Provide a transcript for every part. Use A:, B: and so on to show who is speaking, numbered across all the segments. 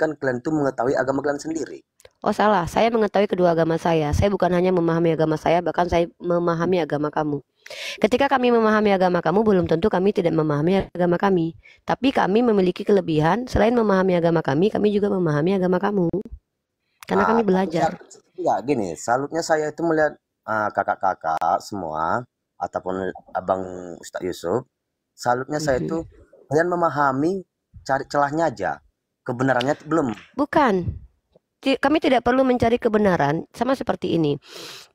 A: kan kalian tuh mengetahui agama kalian sendiri.
B: Oh salah, saya mengetahui kedua agama saya. Saya bukan hanya memahami agama saya, bahkan saya memahami agama kamu. Ketika kami memahami agama kamu, belum tentu kami tidak memahami agama kami. Tapi kami memiliki kelebihan, selain memahami agama kami, kami juga memahami agama kamu. Karena nah, kami ah, belajar.
A: Ya gini, salutnya saya itu melihat ah, kakak-kakak uh, semua, ataupun abang Ustaz Yusuf, salutnya mm -hmm. saya mhm. itu kalian memahami, cari celahnya aja kebenarannya
B: belum. Bukan. Kami tidak perlu mencari kebenaran sama seperti ini.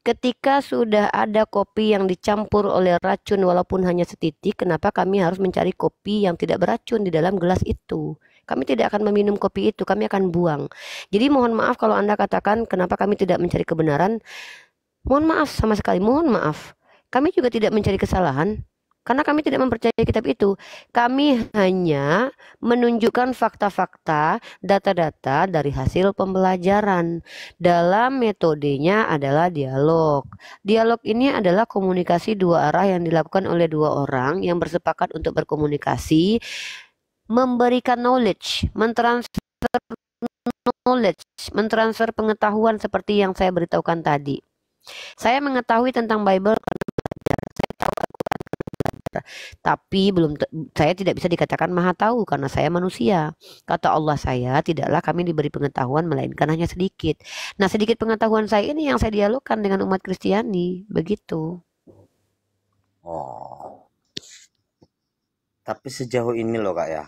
B: Ketika sudah ada kopi yang dicampur oleh racun walaupun hanya setitik, kenapa kami harus mencari kopi yang tidak beracun di dalam gelas itu? kami tidak akan meminum kopi itu, kami akan buang. Jadi mohon maaf kalau Anda katakan kenapa kami tidak mencari kebenaran. Mohon maaf sama sekali, mohon maaf. Kami juga tidak mencari kesalahan. Karena kami tidak mempercayai kitab itu. Kami hanya menunjukkan fakta-fakta, data-data dari hasil pembelajaran. Dalam metodenya adalah dialog. Dialog ini adalah komunikasi dua arah yang dilakukan oleh dua orang yang bersepakat untuk berkomunikasi, memberikan knowledge, mentransfer knowledge, mentransfer pengetahuan seperti yang saya beritahukan tadi. Saya mengetahui tentang Bible karena tapi belum saya tidak bisa dikatakan maha tahu karena saya manusia kata Allah saya tidaklah kami diberi pengetahuan melainkan hanya sedikit nah sedikit pengetahuan saya ini yang saya dialogkan dengan umat Kristiani begitu
C: oh
A: tapi sejauh ini loh kak ya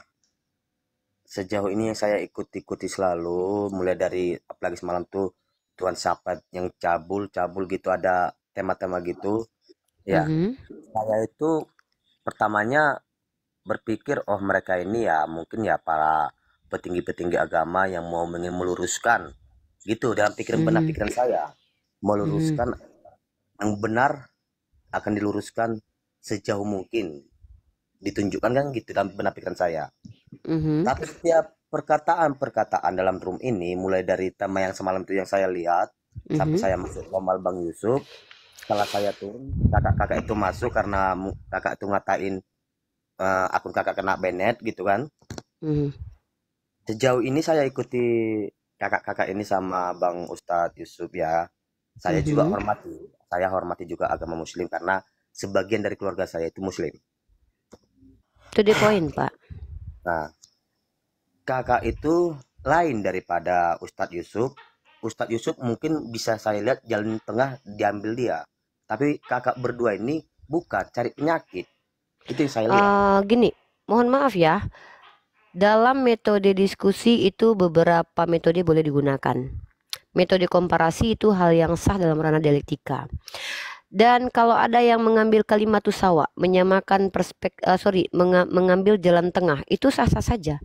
A: sejauh ini yang saya ikuti-ikuti selalu mulai dari apalagi semalam tuh Tuhan sahabat yang cabul cabul gitu ada tema-tema gitu ya mm -hmm. saya itu pertamanya berpikir oh mereka ini ya mungkin ya para petinggi-petinggi agama yang mau ingin meluruskan gitu dalam pikiran hmm. pikiran saya meluruskan hmm. yang benar akan diluruskan sejauh mungkin ditunjukkan kan gitu dalam benar pikiran saya hmm. tapi setiap perkataan-perkataan dalam room ini mulai dari tema yang semalam itu yang saya lihat hmm sampai saya masuk Komal Bang Yusuf setelah saya turun kakak-kakak itu masuk karena kakak itu ngatain uh, akun kakak kena benet gitu kan mm. sejauh ini saya ikuti kakak-kakak ini sama bang Ustadz Yusuf ya
C: saya mm -hmm. juga hormati
A: saya hormati juga agama muslim karena sebagian dari keluarga saya itu muslim
B: itu di poin pak
A: nah kakak itu lain daripada Ustadz Yusuf Ustadz Yusuf mungkin bisa saya lihat jalan tengah diambil dia. Tapi kakak berdua ini bukan cari penyakit. Itu yang saya lihat.
B: Uh, gini, mohon maaf ya. Dalam metode diskusi itu beberapa metode boleh digunakan. Metode komparasi itu hal yang sah dalam ranah dialektika. Dan kalau ada yang mengambil kalimat usawa menyamakan perspek, uh, sorry, menga mengambil jalan tengah, itu sah-sah saja.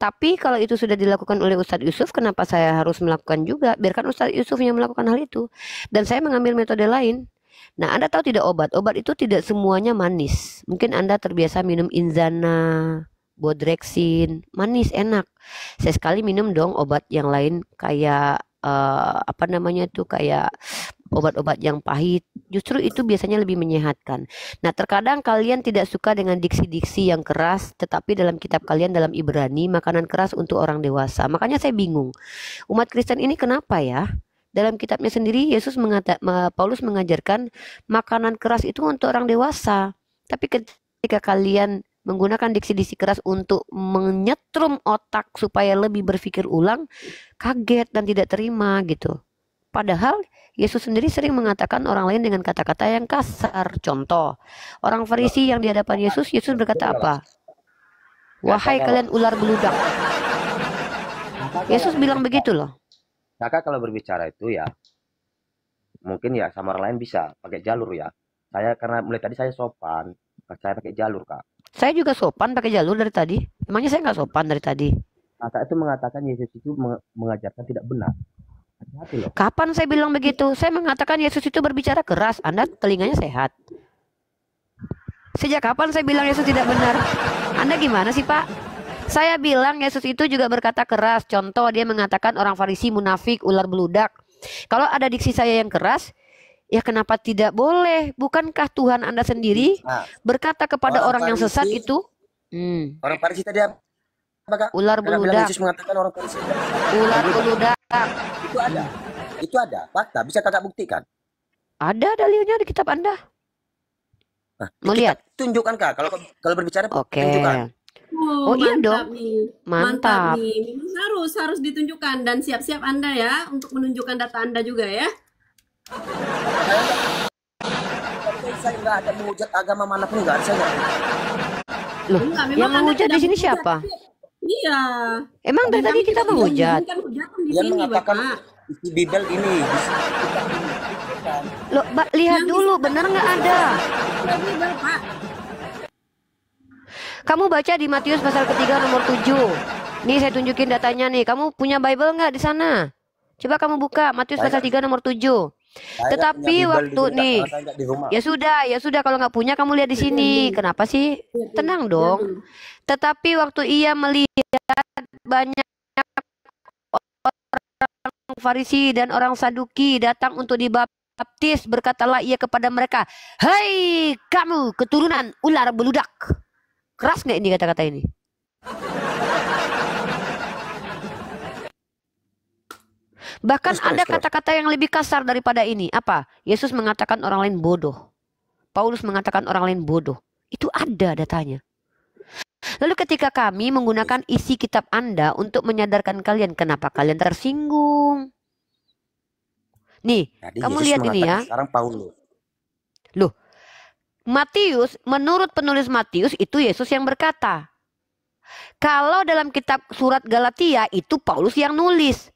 B: Tapi kalau itu sudah dilakukan oleh Ustadz Yusuf, kenapa saya harus melakukan juga? Biarkan Ustadz Yusuf yang melakukan hal itu. Dan saya mengambil metode lain. Nah, Anda tahu tidak obat? Obat itu tidak semuanya manis. Mungkin Anda terbiasa minum inzana, bodrexin, manis enak. Saya sekali minum dong obat yang lain kayak uh, apa namanya itu kayak obat-obat yang pahit, justru itu biasanya lebih menyehatkan. Nah, terkadang kalian tidak suka dengan diksi-diksi yang keras, tetapi dalam kitab kalian dalam Ibrani, makanan keras untuk orang dewasa. Makanya saya bingung. Umat Kristen ini kenapa ya? Dalam kitabnya sendiri Yesus mengata, Paulus mengajarkan makanan keras itu untuk orang dewasa. Tapi ketika kalian menggunakan diksi-diksi keras untuk menyetrum otak supaya lebih berpikir ulang, kaget dan tidak terima gitu. Padahal Yesus sendiri sering mengatakan orang lain dengan kata-kata yang kasar. Contoh, orang Farisi yang di hadapan Yesus, Yesus berkata apa? Wahai kalian ular beludak. Yesus bilang begitu loh.
A: Kakak kalau berbicara itu ya mungkin ya sama orang lain bisa pakai jalur ya. Saya karena mulai tadi saya sopan, saya pakai jalur kak.
B: Saya juga sopan pakai jalur dari tadi. Emangnya saya nggak sopan dari tadi? Kakak itu mengatakan Yesus itu mengajarkan tidak benar. Kapan saya bilang begitu? Saya mengatakan Yesus itu berbicara keras. Anda telinganya sehat. Sejak kapan saya bilang Yesus tidak benar? Anda gimana sih Pak? Saya bilang Yesus itu juga berkata keras. Contoh dia mengatakan orang Farisi munafik, ular beludak. Kalau ada diksi saya yang keras, ya kenapa tidak boleh? Bukankah Tuhan Anda sendiri nah, berkata kepada orang, orang yang sesat itu? Hmm. Orang Farisi tadi
A: apa? Ular beludak. Yesus mengatakan orang Farisi. Ular beludak itu ada. Itu ada. Fakta. Bisa kakak buktikan?
B: Ada dalilnya di kitab Anda. Nah, Mau lihat?
A: Tunjukkan kak. Kalau kalau berbicara
B: okay. tunjukkan.
D: Oh, oh iya dong.
B: Mantap. mantap
D: Harus harus ditunjukkan dan siap-siap Anda ya untuk menunjukkan data Anda juga ya.
A: Saya nggak ada menghujat agama manapun nggak saya.
B: Loh, yang menghujat di sini siapa? Iya. Emang dari tadi kita menghujat. Kan
D: Dia
A: mengatakan di isi bibel ini.
B: Lo, Pak, lihat dulu, benar nggak ada? Kamu baca di Matius pasal ketiga nomor tujuh. Nih saya tunjukin datanya nih. Kamu punya Bible nggak di sana? Coba kamu buka Matius pasal 3 nomor tujuh. Tetapi waktu di nih, di ya sudah, ya sudah kalau nggak punya kamu lihat di iya, sini. Iya, iya. Kenapa sih? Tenang dong. Tetapi waktu ia melihat banyak orang Farisi dan orang Saduki datang untuk dibaptis, berkatalah ia kepada mereka, hei kamu keturunan ular beludak." Keras nggak ini kata-kata ini? Bahkan terus, ada kata-kata yang lebih kasar daripada ini. Apa? Yesus mengatakan orang lain bodoh. Paulus mengatakan orang lain bodoh. Itu ada datanya. Lalu ketika kami menggunakan isi kitab Anda untuk menyadarkan kalian kenapa kalian tersinggung. Nih, Jadi kamu Yesus lihat ini ya.
C: Sekarang
A: Paulus.
B: Loh, Matius, menurut penulis Matius itu Yesus yang berkata. Kalau dalam kitab surat Galatia itu Paulus yang nulis.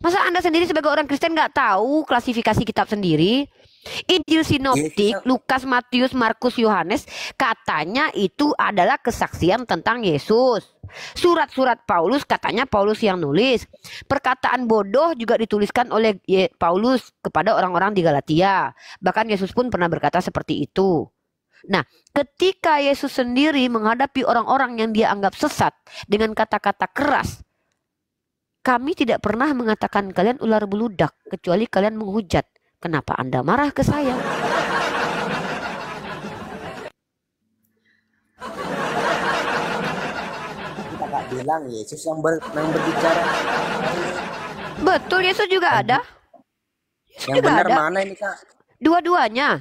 B: Masa Anda sendiri sebagai orang Kristen nggak tahu klasifikasi kitab sendiri? Injil iya, sinoptik yes. Lukas, Matius, Markus, Yohanes katanya itu adalah kesaksian tentang Yesus. Surat-surat Paulus katanya Paulus yang nulis. Perkataan bodoh juga dituliskan oleh Paulus kepada orang-orang di Galatia. Bahkan Yesus pun pernah berkata seperti itu. Nah, ketika Yesus sendiri menghadapi orang-orang yang dia anggap sesat dengan kata-kata keras, kami tidak pernah mengatakan kalian ular beludak kecuali kalian menghujat Kenapa Anda marah ke saya? Kakak
A: bilang Yesus yang, ber, yang berbicara.
B: Betul Yesus juga ada. Yesus yang benar mana ini kak? Dua-duanya,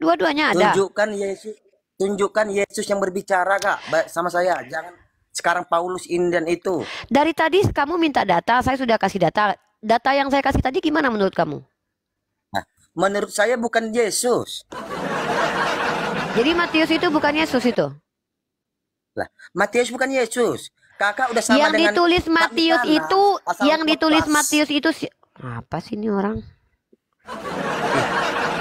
B: dua-duanya ada. Tunjukkan
A: Yesus, tunjukkan Yesus yang berbicara kak, sama saya. Jangan sekarang Paulus ini dan itu.
B: Dari tadi kamu minta data, saya sudah kasih data. Data yang saya kasih tadi gimana menurut kamu?
A: Menurut saya bukan Yesus.
B: Jadi Matius itu bukan Yesus itu?
A: Lah, Matius bukan Yesus.
B: Kakak udah sama yang dengan ditulis Matius itu yang ditulis Matius itu si apa sih ini orang? Eh.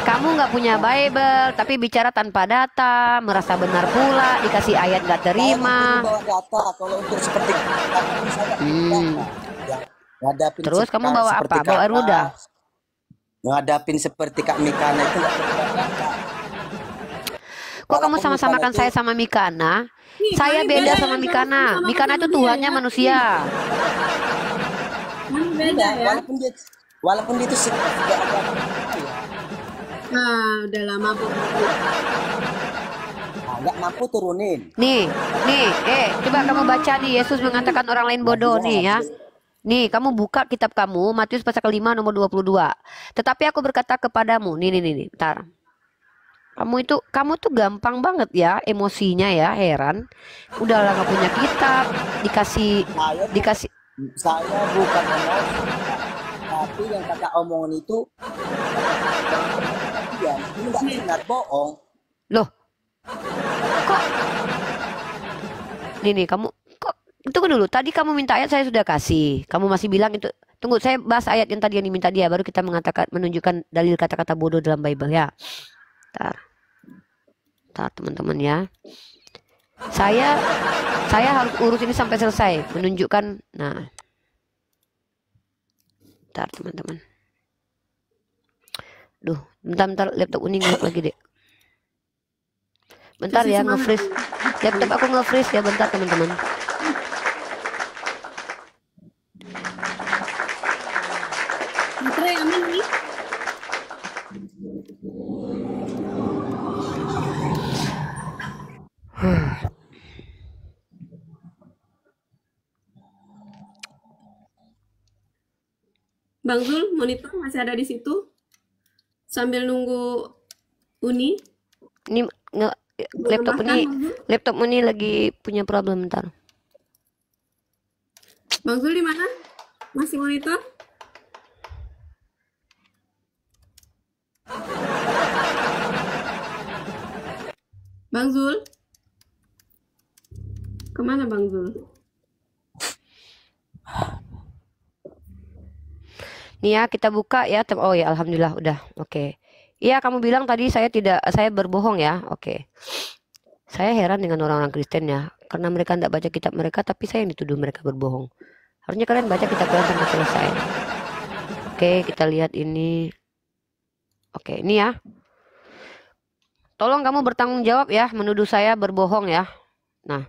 B: Kamu nggak punya Bible, tapi bicara tanpa data, merasa benar pula, dikasih ayat nggak terima.
C: data, kalau untuk seperti hmm.
A: Ya, Terus kamu bawa apa? Bawa ruda ngadapin seperti Kak
B: Mikana itu Kok kamu sama-samakan itu... saya sama Mikana? Mikana saya beda sama ya, Mikana. Sama Mikana itu Tuhannya ya. manusia. Beda ya.
A: Walaupun dia walaupun dia itu
B: Nah, udah lama bu. Ah,
A: nggak mampu turunin.
B: Nih, nih, eh, coba kamu baca nih Yesus mengatakan orang lain bodoh nih ya. Nih, kamu buka kitab kamu, Matius pasal kelima nomor 22. Tetapi aku berkata kepadamu, nih nih nih, bentar. Kamu itu kamu tuh gampang banget ya emosinya ya, heran. Udahlah nggak punya kitab, dikasih saya, dikasih saya bukan
A: Tapi yang kata omongan itu ya, ingat bohong.
B: Loh. Kok Nih nih, kamu Tunggu dulu tadi kamu minta ayat saya sudah kasih kamu masih bilang itu tunggu saya bahas ayat yang tadi yang diminta dia baru kita mengatakan menunjukkan dalil kata-kata bodoh dalam Bible ya Bentar. Bentar teman-teman ya saya saya harus urus ini sampai selesai menunjukkan nah Bentar teman-teman Duh, bentar bentar laptop ngelak lagi deh. Bentar ya nge-freeze. Laptop aku nge-freeze ya bentar teman-teman. Bang
D: Zul, monitor masih ada di situ? Sambil nunggu
B: Uni? Ini nge, laptop Uni, laptop Uni lagi punya problem ntar.
D: Bang Zul di mana? Masih monitor? Bang Zul?
B: Kemana Bang Zul? Nih ya, kita buka ya. Oh ya, alhamdulillah udah. Oke. Okay. Iya, kamu bilang tadi saya tidak saya berbohong ya. Oke. Okay. Saya heran dengan orang-orang Kristen ya, karena mereka tidak baca kitab mereka tapi saya yang dituduh mereka berbohong. Harusnya kalian baca kitab kalian sampai selesai. Oke, okay, kita lihat ini. Oke, okay, ini ya. Tolong kamu bertanggung jawab ya menuduh saya berbohong ya. Nah,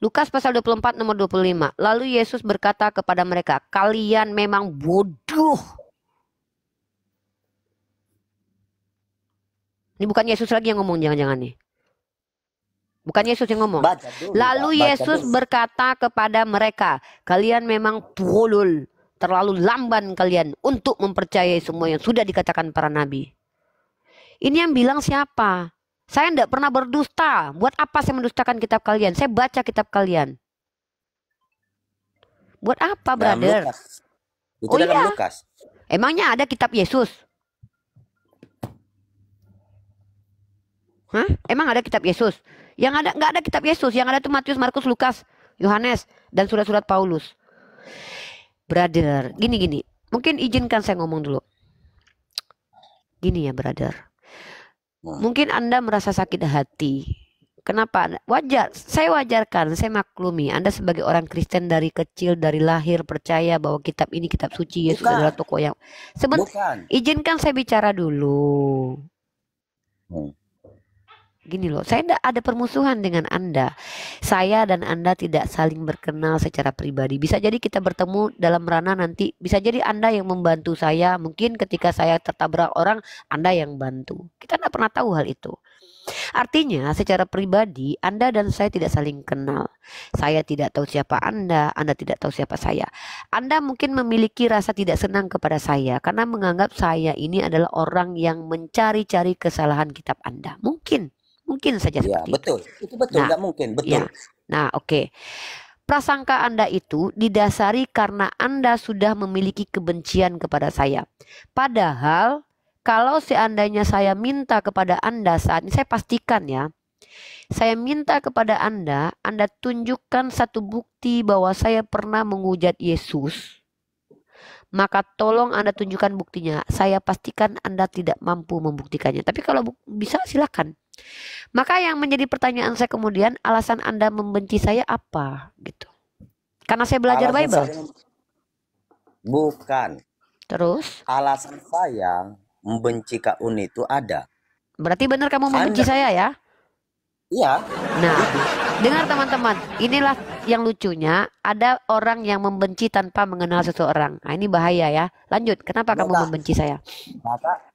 B: Lukas pasal 24 nomor 25. Lalu Yesus berkata kepada mereka, "Kalian memang bodoh." Ini bukan Yesus lagi yang ngomong jangan-jangan nih. Bukan Yesus yang ngomong. Lalu Yesus berkata kepada mereka, "Kalian memang tolol, terlalu lamban kalian untuk mempercayai semua yang sudah dikatakan para nabi." Ini yang bilang siapa? Saya tidak pernah berdusta. Buat apa saya mendustakan kitab kalian? Saya baca kitab kalian. Buat apa, dalam brother? Lukas.
A: Itu oh dalam iya. Lukas.
B: Emangnya ada kitab Yesus? Hah? Emang ada kitab Yesus? Yang ada nggak ada kitab Yesus, yang ada itu Matius, Markus, Lukas, Yohanes dan surat-surat Paulus. Brother, gini-gini. Mungkin izinkan saya ngomong dulu. Gini ya, brother. Nah. Mungkin Anda merasa sakit hati. Kenapa? Wajar. Saya wajarkan, saya maklumi. Anda sebagai orang Kristen dari kecil, dari lahir percaya bahwa kitab ini kitab suci Yesus Bukan. adalah tokoh yang. Sebentar, izinkan saya bicara dulu. Hmm. Gini loh, saya tidak ada permusuhan dengan Anda. Saya dan Anda tidak saling berkenal secara pribadi. Bisa jadi kita bertemu dalam ranah nanti, bisa jadi Anda yang membantu saya. Mungkin ketika saya tertabrak orang, Anda yang bantu. Kita tidak pernah tahu hal itu. Artinya, secara pribadi, Anda dan saya tidak saling kenal. Saya tidak tahu siapa Anda, Anda tidak tahu siapa saya. Anda mungkin memiliki rasa tidak senang kepada saya karena menganggap saya ini adalah orang yang mencari-cari kesalahan kitab Anda. Mungkin Mungkin saja ya, seperti betul.
A: itu. Itu betul, nah, nggak nah, mungkin, iya. betul. Ya.
B: Nah, oke. Okay. Prasangka Anda itu didasari karena Anda sudah memiliki kebencian kepada saya. Padahal kalau seandainya saya minta kepada Anda saat ini saya pastikan ya. Saya minta kepada Anda, Anda tunjukkan satu bukti bahwa saya pernah menghujat Yesus maka tolong Anda tunjukkan buktinya. Saya pastikan Anda tidak mampu membuktikannya. Tapi kalau bisa silakan. Maka yang menjadi pertanyaan saya kemudian, alasan Anda membenci saya apa gitu? Karena saya belajar alasan Bible. Saya...
A: Bukan. Terus? Alasan saya membenci Kak Uni itu
B: ada. Berarti benar kamu membenci Anda... saya ya? Iya. Nah, dengar teman-teman, inilah yang lucunya ada orang yang membenci tanpa mengenal seseorang. Nah, ini bahaya ya. Lanjut, kenapa kamu membenci saya?
A: Kakak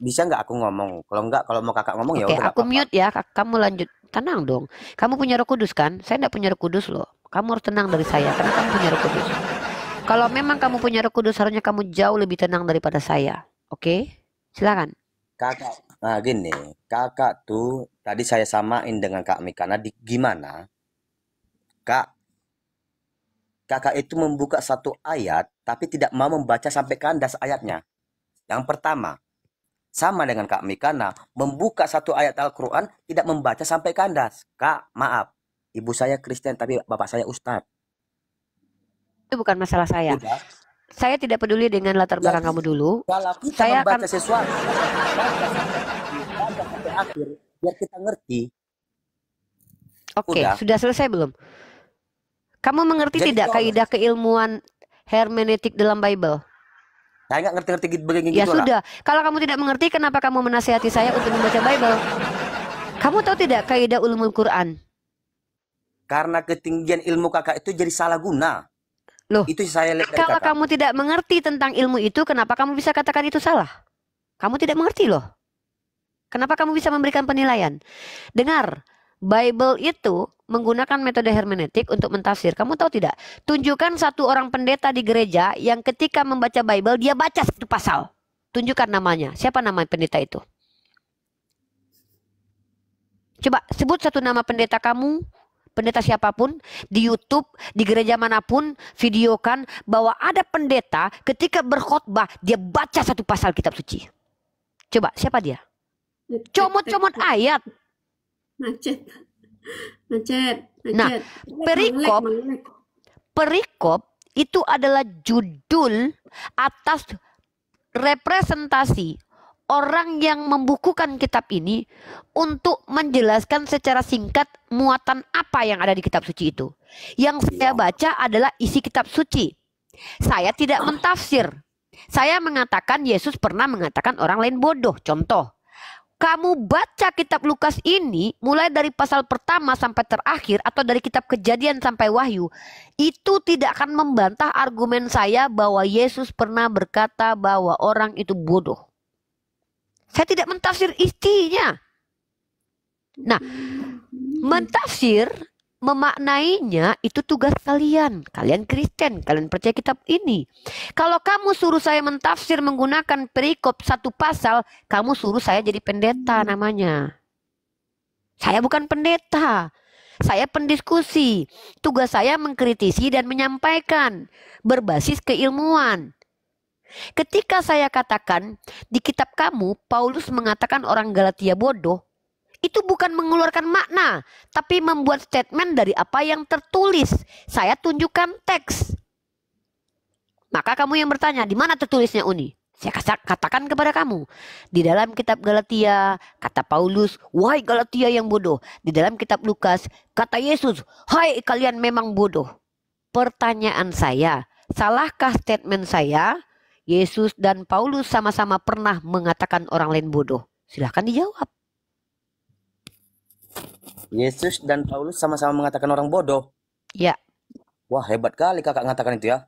A: bisa nggak aku
B: ngomong? Kalau nggak, kalau mau kakak ngomong okay, ya Oke, aku apa -apa. mute ya. Kamu lanjut. Tenang dong. Kamu punya Roh Kudus kan? Saya nggak punya Roh Kudus loh. Kamu harus tenang dari saya karena kamu punya Roh Kudus. Kalau memang kamu punya Roh Kudus, harusnya kamu jauh lebih tenang daripada saya. Oke? Okay? Silakan.
A: Kakak, nah gini, kakak tuh tadi saya samain dengan Kak Mika. Nah, di gimana? Kak kakak itu membuka satu ayat tapi tidak mau membaca sampai kandas ayatnya. Yang pertama, sama dengan Kak Mikana, membuka satu ayat Al-Quran tidak membaca sampai kandas. Kak, maaf, ibu saya Kristen tapi bapak saya Ustadz.
B: Itu bukan masalah saya. Udah. Saya tidak peduli dengan latar belakang ya, kamu dulu. Kalau kita saya membaca akan...
C: sesuatu,
A: sampai akhir, biar kita ngerti.
B: Oke, okay, sudah selesai belum? Kamu mengerti Jadi tidak kaidah keilmuan hermeneutik dalam Bible?
A: Saya nggak ngerti-ngerti gitu begini Ya sudah. Lah.
B: Kalau kamu tidak mengerti, kenapa kamu menasihati saya untuk membaca Bible? Kamu tahu tidak kaidah ulumul Quran?
A: Karena ketinggian ilmu kakak itu jadi salah guna. Loh, itu saya lihat kalau kakak. kamu
B: tidak mengerti tentang ilmu itu, kenapa kamu bisa katakan itu salah? Kamu tidak mengerti loh. Kenapa kamu bisa memberikan penilaian? Dengar, Bible itu menggunakan metode hermeneutik untuk mentafsir. Kamu tahu tidak? Tunjukkan satu orang pendeta di gereja yang ketika membaca Bible dia baca satu pasal. Tunjukkan namanya. Siapa nama pendeta itu? Coba sebut satu nama pendeta kamu, pendeta siapapun di YouTube, di gereja manapun, videokan bahwa ada pendeta ketika berkhotbah dia baca satu pasal kitab suci. Coba siapa dia? Comot-comot ayat. Macet macet. Nah, perikop perikop itu adalah judul atas representasi orang yang membukukan kitab ini untuk menjelaskan secara singkat muatan apa yang ada di kitab suci itu. Yang saya ya. baca adalah isi kitab suci. Saya tidak ah. mentafsir. Saya mengatakan Yesus pernah mengatakan orang lain bodoh, contoh kamu baca kitab Lukas ini mulai dari pasal pertama sampai terakhir atau dari kitab kejadian sampai wahyu, itu tidak akan membantah argumen saya bahwa Yesus pernah berkata bahwa orang itu bodoh. Saya tidak mentafsir istinya. Nah, mentafsir memaknainya itu tugas kalian. Kalian Kristen, kalian percaya kitab ini. Kalau kamu suruh saya mentafsir menggunakan perikop satu pasal, kamu suruh saya jadi pendeta hmm. namanya. Saya bukan pendeta. Saya pendiskusi. Tugas saya mengkritisi dan menyampaikan berbasis keilmuan. Ketika saya katakan di kitab kamu Paulus mengatakan orang Galatia bodoh, itu bukan mengeluarkan makna, tapi membuat statement dari apa yang tertulis. Saya tunjukkan teks. Maka kamu yang bertanya, di mana tertulisnya Uni? Saya katakan kepada kamu, di dalam kitab Galatia, kata Paulus, "Wahai Galatia yang bodoh." Di dalam kitab Lukas, kata Yesus, "Hai kalian memang bodoh." Pertanyaan saya, salahkah statement saya? Yesus dan Paulus sama-sama pernah mengatakan orang lain bodoh. Silahkan dijawab.
A: Yesus dan Paulus sama-sama mengatakan orang bodoh. Ya. Wah, hebat kali kakak mengatakan itu ya.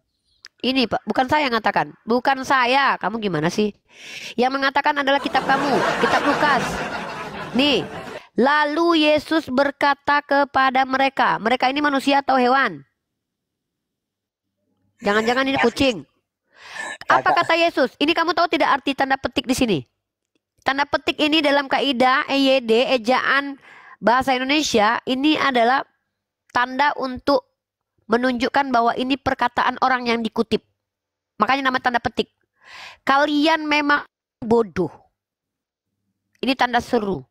B: Ini Pak, bukan saya yang mengatakan. Bukan saya. Kamu gimana sih? Yang mengatakan adalah kitab kamu, kitab Lukas. Nih. Lalu Yesus berkata kepada mereka, mereka ini manusia atau hewan? Jangan-jangan ini kucing. Apa kata Yesus? Ini kamu tahu tidak arti tanda petik di sini? Tanda petik ini dalam kaidah EYD ejaan bahasa Indonesia ini adalah tanda untuk menunjukkan bahwa ini perkataan orang yang dikutip. Makanya nama tanda petik. Kalian memang bodoh. Ini tanda seru.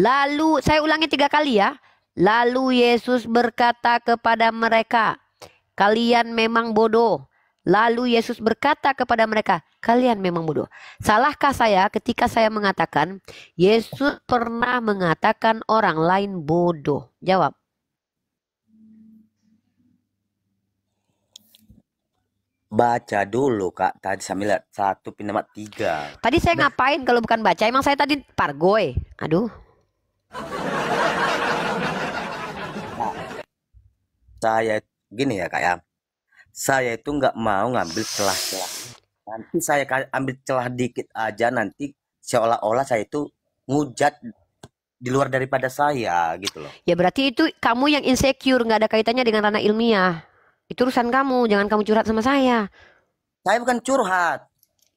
B: Lalu saya ulangi tiga kali ya. Lalu Yesus berkata kepada mereka, "Kalian memang bodoh, Lalu Yesus berkata kepada mereka, "Kalian memang bodoh. Salahkah saya ketika saya mengatakan Yesus pernah mengatakan orang lain bodoh?" Jawab.
A: Baca dulu kak tadi sambil lihat satu pinamat tiga.
B: Tadi saya nah. ngapain kalau bukan baca? Emang saya tadi pargoy. Aduh.
A: saya gini ya kak ya saya itu nggak mau ngambil celah-celah nanti saya ambil celah dikit aja nanti seolah-olah saya itu ngujat di luar daripada saya gitu loh
B: ya berarti itu kamu yang insecure nggak ada kaitannya dengan ranah ilmiah itu urusan kamu jangan kamu curhat sama saya saya bukan curhat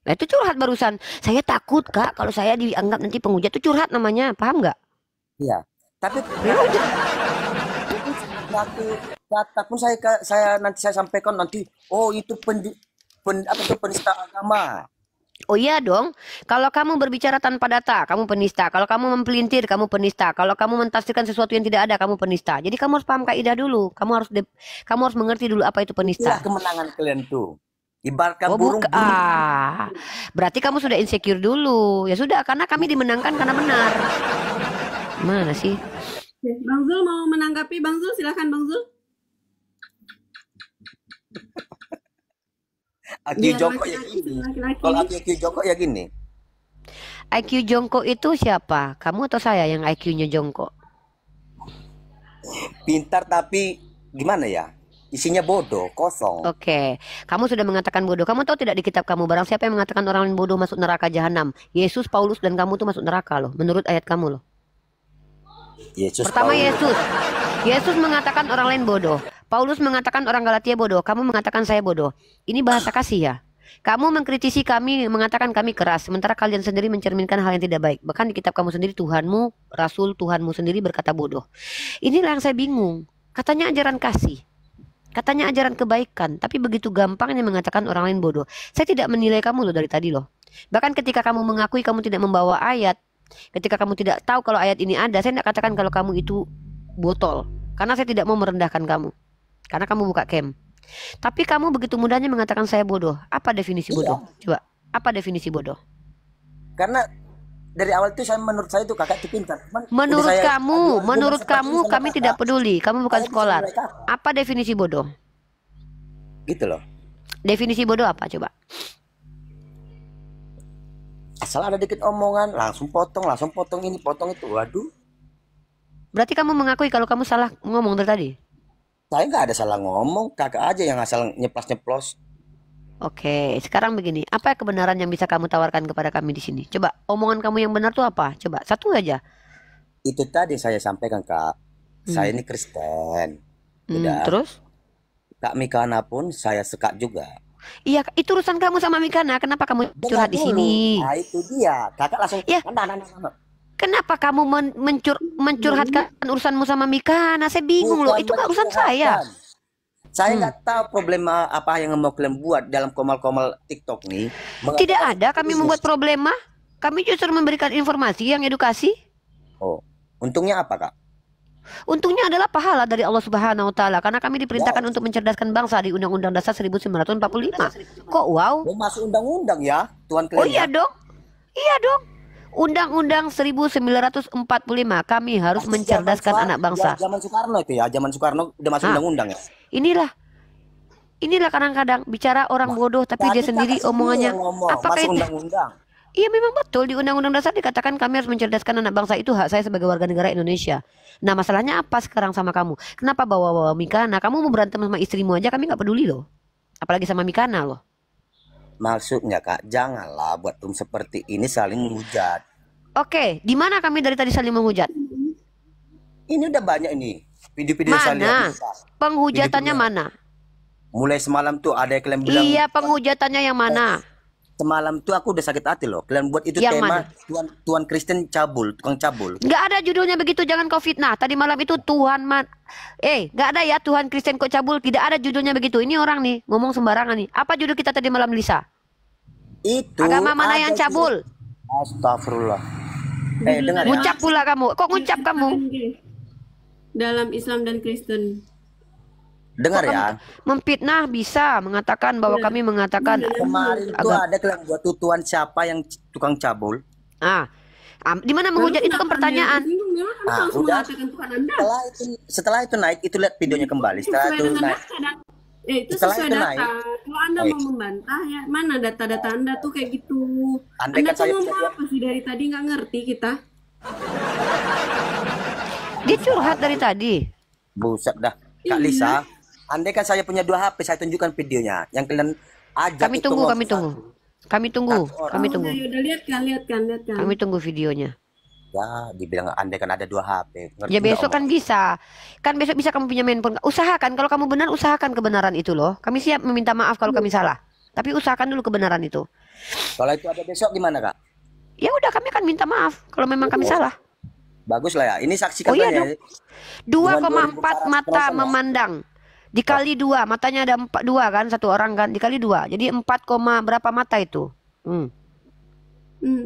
B: Nah itu curhat barusan. Saya takut kak kalau saya dianggap nanti penghujat itu curhat namanya, paham nggak? Iya. Tapi ya
A: data pun saya saya nanti saya sampaikan nanti oh itu pen, pen apa itu penista
B: agama. Oh iya dong. Kalau kamu berbicara tanpa data, kamu penista. Kalau kamu mempelintir, kamu penista. Kalau kamu mentafsirkan sesuatu yang tidak ada, kamu penista. Jadi kamu harus paham kaidah dulu. Kamu harus kamu harus mengerti dulu apa itu penista. Itulah kemenangan
A: kalian tuh.
D: Ibaratkan oh, burung, burung. Ah,
B: berarti kamu sudah insecure dulu. Ya sudah, karena kami dimenangkan karena benar. Mana sih? Bang Zul
D: mau menanggapi Bang Zul, silahkan Bang Zul.
A: Aki iya, ya, jongkok ya gini. Kalau jongkok ya gini.
B: IQ jongkok itu siapa? Kamu atau saya yang IQ-nya jongkok?
A: Pintar tapi gimana ya? Isinya bodoh, kosong.
B: Oke. Okay. Kamu sudah mengatakan bodoh. Kamu tahu tidak di kitab kamu barang siapa yang mengatakan orang lain bodoh masuk neraka jahanam? Yesus, Paulus dan kamu tuh masuk neraka loh menurut ayat kamu loh. Yesus. Pertama Paulus. Yesus. Yesus mengatakan orang lain bodoh. Paulus mengatakan orang Galatia bodoh. Kamu mengatakan saya bodoh. Ini bahasa kasih ya. Kamu mengkritisi kami, mengatakan kami keras, sementara kalian sendiri mencerminkan hal yang tidak baik. Bahkan di kitab kamu sendiri, Tuhanmu, Rasul Tuhanmu sendiri berkata bodoh. Inilah yang saya bingung. Katanya ajaran kasih. Katanya ajaran kebaikan, tapi begitu gampangnya mengatakan orang lain bodoh. Saya tidak menilai kamu loh dari tadi loh. Bahkan ketika kamu mengakui kamu tidak membawa ayat, ketika kamu tidak tahu kalau ayat ini ada, saya tidak katakan kalau kamu itu botol karena saya tidak mau merendahkan kamu karena kamu buka camp tapi kamu begitu mudahnya mengatakan saya bodoh apa definisi iya. bodoh coba apa definisi bodoh
A: karena dari awal itu saya menurut saya itu kakak itu pintar. menurut saya, kamu, aduh, menurut kamu kami
B: kakak. tidak peduli, kamu bukan saya sekolah. Apa definisi bodoh? Gitu loh. Definisi bodoh apa coba?
A: Asal ada dikit omongan, langsung potong, langsung potong ini, potong itu. Waduh.
B: Berarti kamu mengakui kalau kamu salah ngomong dari tadi?
A: Saya nggak ada salah ngomong, kakak aja yang asal nyeplos-nyeplos.
B: Oke, sekarang begini, apa kebenaran yang bisa kamu tawarkan kepada kami di sini? Coba, omongan kamu yang benar tuh apa? Coba, satu aja.
A: Itu tadi saya sampaikan, Kak. Hmm. Saya ini Kristen. Beda. Hmm, terus? Kak Mikana pun saya sekat juga.
B: Iya, itu urusan kamu sama Mikana. Kenapa kamu curhat di sini? Nah, itu dia. Kakak langsung. Iya. Nah, nah, nah, nah. Kenapa kamu men mencur mencurhatkan urusanmu sama Mika? Nah, saya bingung loh. Itu kan urusan saya. Saya nggak
A: hmm. tahu problema eh, apa yang mau kalian buat dalam komal-komal TikTok nih.
B: Tidak ada. Kami membuat problema. Kami justru memberikan informasi yang edukasi.
A: Oh, untungnya apa kak?
B: Untungnya adalah pahala dari Allah Subhanahu wa taala karena kami diperintahkan untuk mencerdaskan bangsa di Undang-Undang Dasar 1945. Kok wow? Oh, masuk undang-undang ya, Tuan Klien? Oh iya dong. Iya dong. Undang-Undang 1945 kami harus Masih mencerdaskan anak bangsa. Ya, zaman
A: Soekarno itu ya, zaman Soekarno udah masuk undang-undang ya.
B: Inilah inilah kadang-kadang bicara orang bodoh tapi dia sendiri omongannya Apa apakah itu undang-undang. Iya memang betul di Undang-Undang Dasar dikatakan kami harus mencerdaskan anak bangsa itu hak saya sebagai warga negara Indonesia. Nah masalahnya apa sekarang sama kamu? Kenapa bawa-bawa Mika? Nah Kamu mau berantem sama istrimu aja kami nggak peduli loh. Apalagi sama Mikana loh.
A: Maksudnya Kak, janganlah buat tum seperti ini saling menghujat.
B: Oke, di mana kami dari tadi saling menghujat?
A: Ini udah banyak ini. Video-video Mana?
B: Penghujatannya Video mana?
A: Mulai semalam tuh ada yang kalian bilang. Iya,
B: penghujatannya yang mana? Iya
A: semalam tuh aku udah sakit hati loh. Kalian buat itu yang tema mana? Tuan Tuan Kristen cabul, tukang cabul.
B: Gak ada judulnya begitu, jangan kau fitnah. Tadi malam itu Tuhan man Eh, gak ada ya Tuhan Kristen kok cabul, tidak ada judulnya begitu. Ini orang nih ngomong sembarangan nih. Apa judul kita tadi malam Lisa? Itu agama mana yang cabul? Itu.
A: Astagfirullah.
B: Eh, dengar ya. Ngucap pula kamu. Kok ucap kamu? Dalam Islam dan Kristen
A: Dengar ya.
B: Memfitnah bisa mengatakan bahwa iya. kami mengatakan iya, iya. kemarin itu ada
A: kelang buat tutuan siapa yang tukang cabul. Ah, Um, di mana menghujat itu kan
D: pertanyaan. Nah, udah. Setelah itu, setelah
A: itu naik itu lihat videonya kembali. Setelah itu naik.
D: Eh, itu Setelah sesuai itu data. Naik. Kalau Anda naik. mau membantah ya, mana data-data Anda tuh kayak gitu.
B: anda tuh ya, mau ya.
D: apa sih dari tadi nggak ngerti kita? Dia curhat
B: dari tadi.
A: Buset dah. Kak Lisa, andai kan saya punya dua HP, saya tunjukkan videonya. Yang kalian ajak Kami tunggu, kami tunggu. Kami
B: tunggu, kami nah, tunggu. Ya, udah lihat kan, lihat kan, lihat kan. Kami
A: tunggu videonya. Ya, dibilang andai kan ada dua HP. Ngerti ya besok kan
B: bisa. Kan besok bisa kamu punya handphone. Usahakan kalau kamu benar, usahakan kebenaran itu loh. Kami siap meminta maaf kalau kami salah. Tapi usahakan dulu kebenaran itu.
A: Kalau itu ada besok gimana, Kak? Ya udah kami akan minta maaf kalau memang kami oh. salah. Bagus lah ya. Ini saksi katanya.
B: Oh iya dong. 2,4 mata memandang dikali dua matanya ada empat dua kan satu orang kan dikali dua jadi empat koma berapa mata itu hmm.
D: Hmm,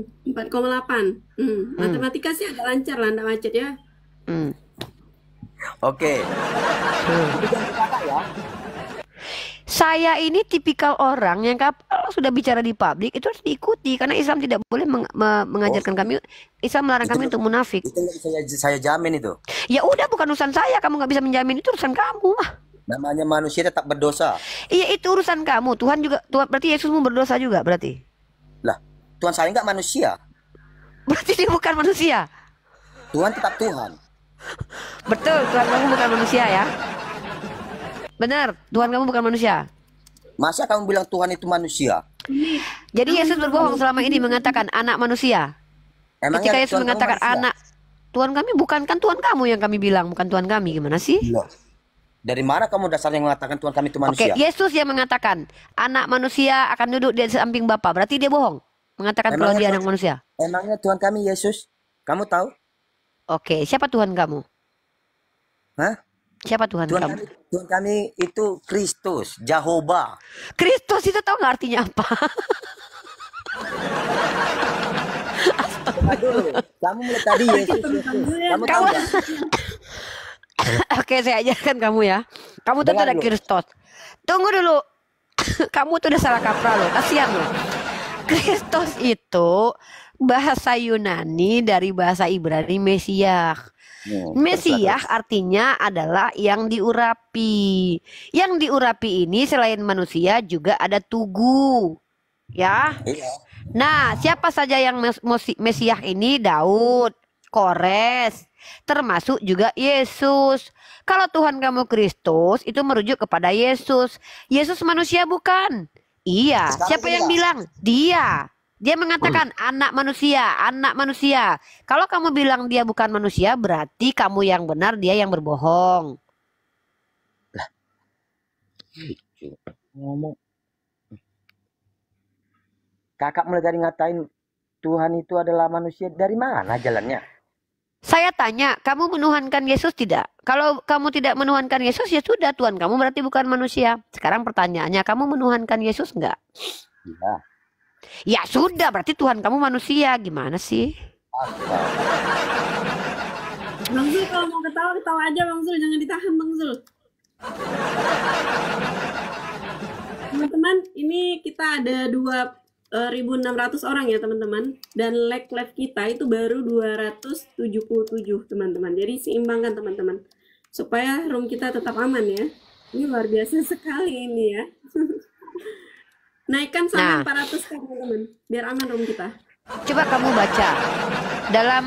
D: koma hmm. matematika hmm. sih agak lancar lah enggak macet ya
A: hmm. oke okay.
B: saya ini tipikal orang yang kalau sudah bicara di publik itu harus diikuti karena Islam tidak boleh meng mengajarkan oh. kami Islam melarang itu, kami untuk munafik itu saya, saya jamin itu ya udah bukan urusan saya kamu nggak bisa menjamin itu urusan kamu ah. Namanya manusia tetap berdosa. Iya itu urusan kamu. Tuhan juga Tuhan berarti Yesusmu berdosa juga berarti. Lah, Tuhan saya enggak manusia. Berarti dia bukan manusia. Tuhan tetap Tuhan. Betul, Tuhan kamu bukan manusia ya. Benar, Tuhan kamu bukan manusia. Masa kamu bilang Tuhan itu manusia? Jadi Yesus berbohong selama ini mengatakan anak manusia. Emangnya Ketika Yesus Tuhan mengatakan anak Tuhan kami bukan kan Tuhan kamu yang kami bilang, bukan Tuhan kami. Gimana sih? Loh.
A: Dari mana kamu dasarnya mengatakan Tuhan kami itu manusia? Oke, okay,
B: Yesus yang mengatakan anak manusia akan duduk di samping Bapa. Berarti dia bohong mengatakan kalau dia anak manusia. Emangnya Tuhan kami Yesus? Kamu tahu? Oke, okay, siapa Tuhan kamu? Hah? Siapa Tuhan, Tuhan kamu? Kami, Tuhan kami itu
A: Kristus, Jahoba.
B: Kristus itu tahu
A: nggak
D: artinya apa? Aduh,
B: kamu mulai tadi Yesus. Kamu, kamu tahu Oke, saya ajarkan kamu ya. Kamu tuh ada Kristus. Tunggu dulu. kamu tuh udah salah kaprah loh. Kasihan loh. Kristos itu bahasa Yunani dari bahasa Ibrani Mesiah. Hmm, Mesiah artinya adalah yang diurapi. Yang diurapi ini selain manusia juga ada tugu. Ya. Iya. Nah, siapa saja yang mes Mesiah ini? Daud, Kores, termasuk juga Yesus. Kalau Tuhan kamu Kristus, itu merujuk kepada Yesus. Yesus manusia bukan? Iya. Siapa yang iya. bilang? Dia. Dia mengatakan hmm. anak manusia, anak manusia. Kalau kamu bilang dia bukan manusia, berarti kamu yang benar, dia yang berbohong.
C: Ngomong.
A: Kakak mulai dari ngatain Tuhan itu adalah manusia dari
B: mana jalannya? Saya tanya, kamu menuhankan Yesus tidak? Kalau kamu tidak menuhankan Yesus, ya sudah Tuhan kamu berarti bukan manusia. Sekarang pertanyaannya, kamu menuhankan Yesus enggak? Iya. Ya sudah, berarti Tuhan kamu manusia. Gimana sih?
D: Bang Zul kalau mau ketawa, ketawa aja Bang Zul. Jangan ditahan Bang Zul. Teman-teman, ini kita ada dua 1.600 eh, orang ya teman-teman dan lag left kita itu baru 277 teman-teman jadi seimbangkan teman-teman supaya room kita tetap aman ya ini luar biasa sekali ini ya naikkan sampai nah. 400 teman-teman biar aman room kita
B: coba kamu baca dalam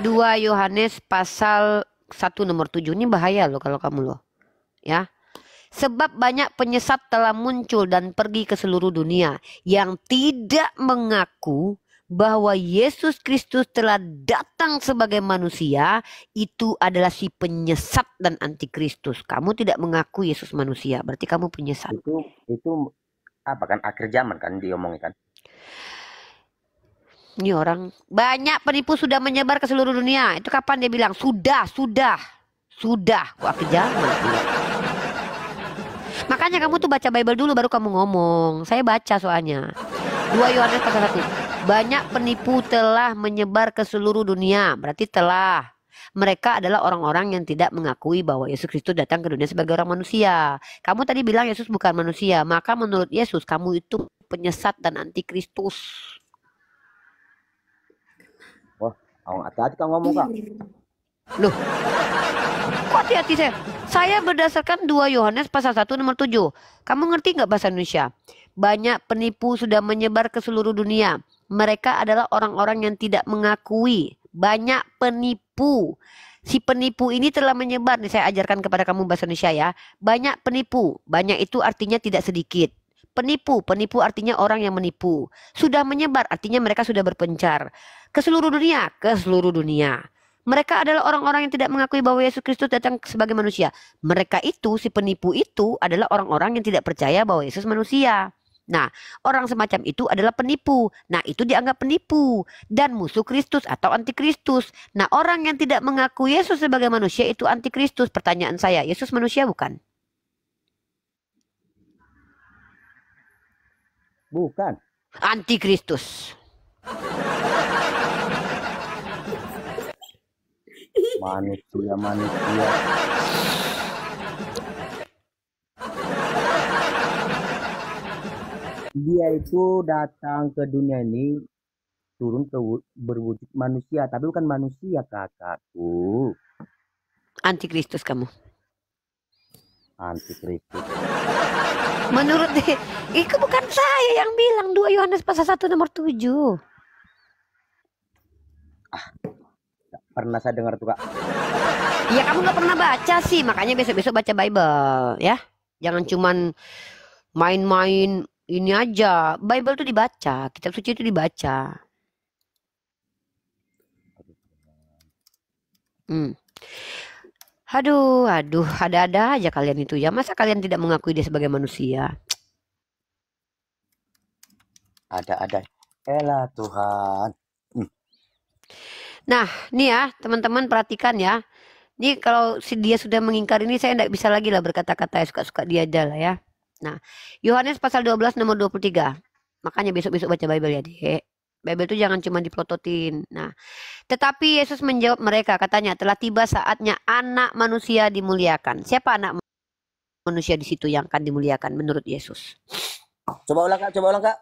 B: 2 Yohanes pasal 1 nomor 7 ini bahaya loh kalau kamu loh ya Sebab banyak penyesat telah muncul dan pergi ke seluruh dunia yang tidak mengaku bahwa Yesus Kristus telah datang sebagai manusia itu adalah si penyesat dan antikristus. Kamu tidak mengaku Yesus manusia, berarti kamu penyesat. Itu itu apa kan akhir zaman kan diomongin kan? Ini orang banyak penipu sudah menyebar ke seluruh dunia. Itu kapan dia bilang sudah, sudah, sudah, Waktu akhir zaman. Makanya kamu tuh baca Bible dulu baru kamu ngomong. Saya baca soalnya. dua Yohanes pasal satu. Banyak penipu telah menyebar ke seluruh dunia. Berarti telah. Mereka adalah orang-orang yang tidak mengakui bahwa Yesus Kristus datang ke dunia sebagai orang manusia. Kamu tadi bilang Yesus bukan manusia, maka menurut Yesus kamu itu penyesat dan antikristus.
A: Wah, awang tadi kamu ngomong kak. Loh,
B: kok hati-hati saya? Saya berdasarkan dua Yohanes pasal 1 nomor 7. Kamu ngerti nggak bahasa Indonesia? Banyak penipu sudah menyebar ke seluruh dunia. Mereka adalah orang-orang yang tidak mengakui. Banyak penipu. Si penipu ini telah menyebar. Nih saya ajarkan kepada kamu bahasa Indonesia ya. Banyak penipu. Banyak itu artinya tidak sedikit. Penipu, penipu artinya orang yang menipu. Sudah menyebar artinya mereka sudah berpencar ke seluruh dunia, ke seluruh dunia. Mereka adalah orang-orang yang tidak mengakui bahwa Yesus Kristus datang sebagai manusia. Mereka itu, si penipu itu adalah orang-orang yang tidak percaya bahwa Yesus manusia. Nah, orang semacam itu adalah penipu. Nah, itu dianggap penipu dan musuh Kristus atau antikristus. Nah, orang yang tidak mengakui Yesus sebagai manusia itu antikristus. Pertanyaan saya, Yesus manusia bukan? Bukan. Antikristus.
C: manusia manusia
A: dia itu datang ke dunia ini turun ke berwujud manusia
B: tapi bukan manusia
A: kakakku
B: antikristus kamu
A: antikristus
B: menurut itu bukan saya yang bilang 2 Yohanes pasal 1 nomor 7 Pernah saya dengar tuh kak. Iya kamu gak pernah baca sih, makanya besok-besok baca Bible ya. Jangan cuman main-main ini aja. Bible tuh dibaca, kitab suci itu dibaca. Hmm. Aduh, aduh, ada-ada aja kalian itu ya. Masa kalian tidak mengakui dia sebagai manusia?
A: Ada-ada. Elah Tuhan. Hmm.
B: Nah, ini ya, teman-teman perhatikan ya. Ini kalau si dia sudah mengingkar ini saya tidak bisa lagi lah berkata-kata ya suka-suka dia aja lah ya. Nah, Yohanes pasal 12 nomor 23. Makanya besok-besok baca Bible ya, Dek. Bible itu jangan cuma diplototin. Nah, tetapi Yesus menjawab mereka katanya telah tiba saatnya anak manusia dimuliakan. Siapa anak manusia di situ yang akan dimuliakan menurut Yesus?
A: Coba ulang Kak, coba ulang Kak.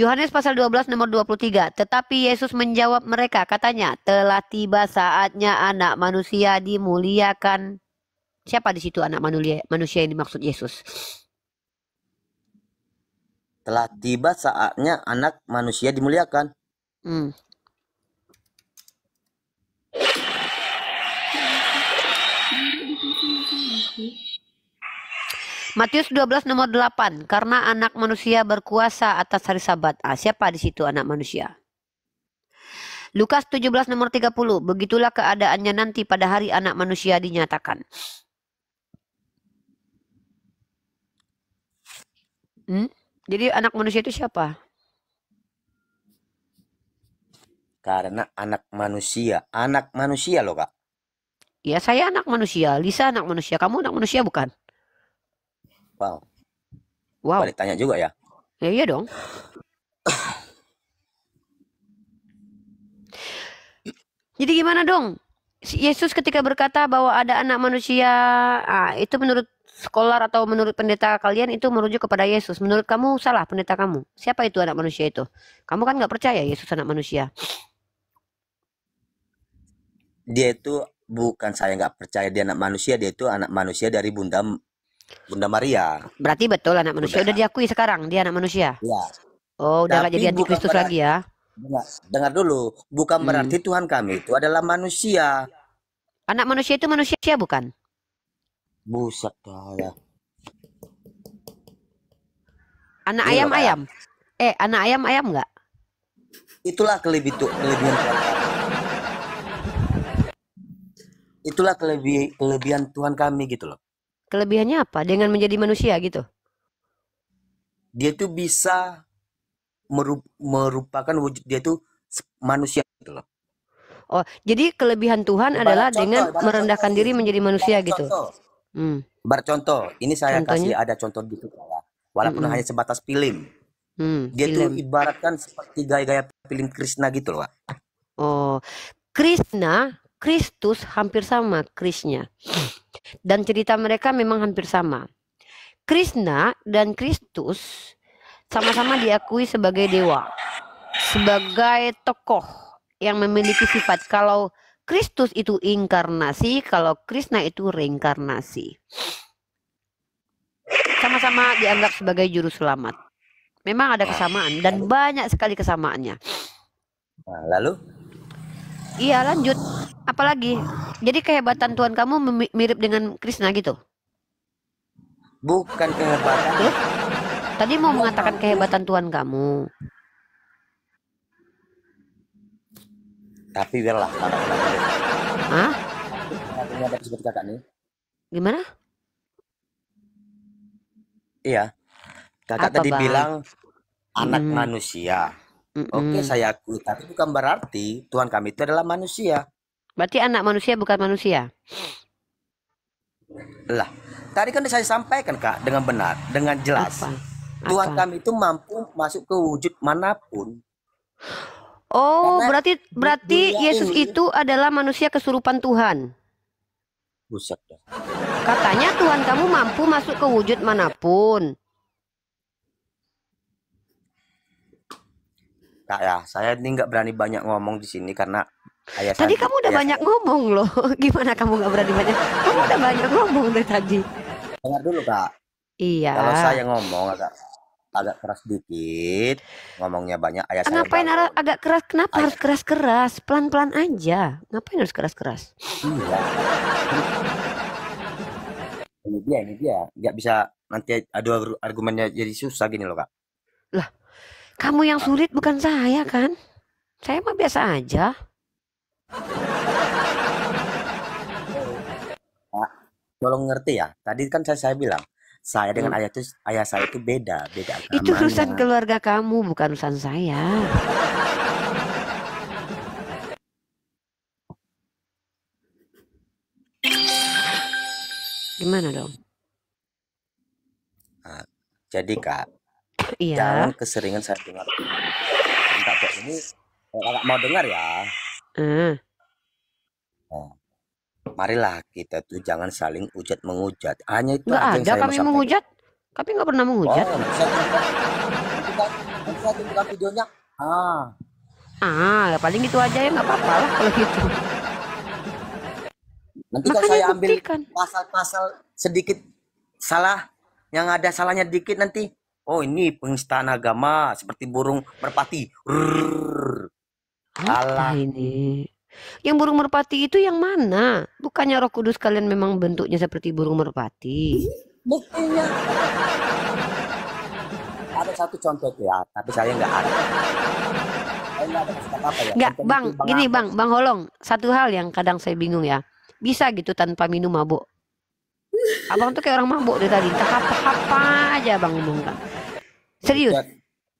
B: Yohanes pasal 12 nomor 23. Tetapi Yesus menjawab mereka katanya, telah tiba saatnya anak manusia dimuliakan. Siapa di situ anak manusia, manusia yang dimaksud Yesus?
A: Telah tiba saatnya anak manusia dimuliakan.
B: Hmm. Matius 12 nomor 8, karena anak manusia berkuasa atas hari sabat. Ah, siapa di situ anak manusia? Lukas 17 nomor 30, begitulah keadaannya nanti pada hari anak manusia dinyatakan. Hmm? Jadi anak manusia itu siapa?
A: Karena anak manusia, anak manusia loh kak.
B: Ya saya anak manusia, Lisa anak manusia, kamu anak manusia bukan?
A: Wow. Wow. Balik tanya juga ya?
B: Ya iya dong. Jadi gimana dong? Yesus ketika berkata bahwa ada anak manusia, ah, itu menurut sekolah atau menurut pendeta kalian itu merujuk kepada Yesus. Menurut kamu salah pendeta kamu. Siapa itu anak manusia itu? Kamu kan nggak percaya Yesus anak manusia.
A: Dia itu bukan saya nggak percaya dia anak manusia, dia itu anak manusia dari bunda Bunda Maria.
B: Berarti betul anak manusia udah, udah diakui sekarang dia anak manusia. Ya. Oh, udah gak jadi antikristus Kristus lagi ya.
A: Dengar, dengar dulu, bukan hmm. berarti Tuhan kami itu adalah manusia.
B: Anak manusia itu manusia bukan?
A: Buset ya. Anak
B: Ini iya, ayam ya. ayam. Eh, anak ayam ayam enggak? Itulah kelebih kelebihan kelebihan
A: Itulah kelebihan kelebihan Tuhan kami gitu loh.
B: Kelebihannya apa dengan menjadi manusia gitu?
A: Dia tuh bisa merup merupakan wujud dia tuh manusia gitu loh.
B: Oh, jadi kelebihan Tuhan ibarat adalah contoh, dengan merendahkan contoh, diri menjadi manusia gitu. Contoh.
C: Hmm.
A: Bar contoh, ini saya Contohnya? kasih ada contoh gitu ya. Walaupun -hmm. hanya sebatas film.
B: Hmm,
C: dia film.
A: tuh ibaratkan seperti gaya-gaya film Krishna gitu loh.
B: Oh, Krishna Kristus hampir sama Krisnya. Dan cerita mereka memang hampir sama. Krishna dan Kristus sama-sama diakui sebagai dewa, sebagai tokoh yang memiliki sifat kalau Kristus itu inkarnasi, kalau Krishna itu reinkarnasi. Sama-sama dianggap sebagai juru selamat. Memang ada kesamaan dan banyak sekali kesamaannya. Nah, lalu Iya lanjut. Apalagi? Jadi kehebatan Tuhan kamu mirip dengan Krishna gitu?
A: Bukan kehebatan. Tuh?
B: Tadi mau mengatakan kehebatan Tuhan kamu. Tapi biarlah. Hah? Gimana?
A: Iya. Kakak Apa tadi bang? bilang anak hmm. manusia. Mm-mm. Oke, saya akui, tapi bukan berarti Tuhan
B: kami itu adalah manusia. Berarti anak manusia bukan manusia.
A: Lah, tadi kan saya sampaikan Kak dengan benar, dengan jelas. Apa? Apa? Tuhan kami itu mampu masuk ke wujud manapun.
B: Oh, Karena berarti berarti Yesus ini, itu adalah manusia kesurupan Tuhan. Buset. Katanya Tuhan kamu mampu masuk ke wujud manapun.
A: Kak ya, saya ini nggak berani banyak ngomong di sini karena ayah tadi saya, kamu
B: udah ayah banyak saya. ngomong loh. Gimana kamu nggak berani banyak? Kamu udah banyak ngomong dari tadi.
A: Dengar dulu kak.
B: Iya. Kalau saya
A: ngomong agak agak keras dikit, ngomongnya banyak ayah Ngapain saya.
B: Ngapain agak keras? Kenapa ayah. harus keras-keras? Pelan-pelan aja. Ngapain harus keras-keras? Iya.
A: ini dia, ini dia. Nggak bisa nanti ada argumennya jadi susah gini loh kak.
B: Lah, kamu yang sulit bukan saya kan? Saya mah biasa aja. Nah,
A: tolong ngerti ya. Tadi kan saya, saya bilang, saya dengan hmm. ayah itu ayah saya itu beda, beda agamanya. Itu urusan
B: keluarga kamu, bukan urusan saya. Gimana dong?
A: Ah, jadi kak, Iya. Jangan keseringan saya dengar. Minta kok ini kakak mau dengar ya. Mm. Oh. Marilah kita tuh jangan saling ujat mengujat. Hanya itu nggak aja ada kami mau
B: mengujat. Tapi nggak pernah mengujat. Oh,
A: saya tunjukkan videonya.
B: Ah. Ah, ya paling itu aja ya nggak apa-apa lah kalau gitu. Nanti Makanya kalau saya ambil
A: pasal-pasal sedikit salah yang ada salahnya dikit nanti oh ini penistaan agama seperti burung merpati. Allah ini?
B: Yang burung merpati itu yang mana? Bukannya Roh Kudus kalian memang bentuknya seperti burung merpati?
A: Buktinya. Ada satu contoh ya, tapi saya nggak ada.
B: Enggak, ya? bang, gini bang, bang Holong, satu hal yang kadang saya bingung ya, bisa gitu tanpa minum mabuk. Abang tuh kayak orang mabuk dari tadi, tahap apa aja bang ngomong kan. Serius?
A: Kan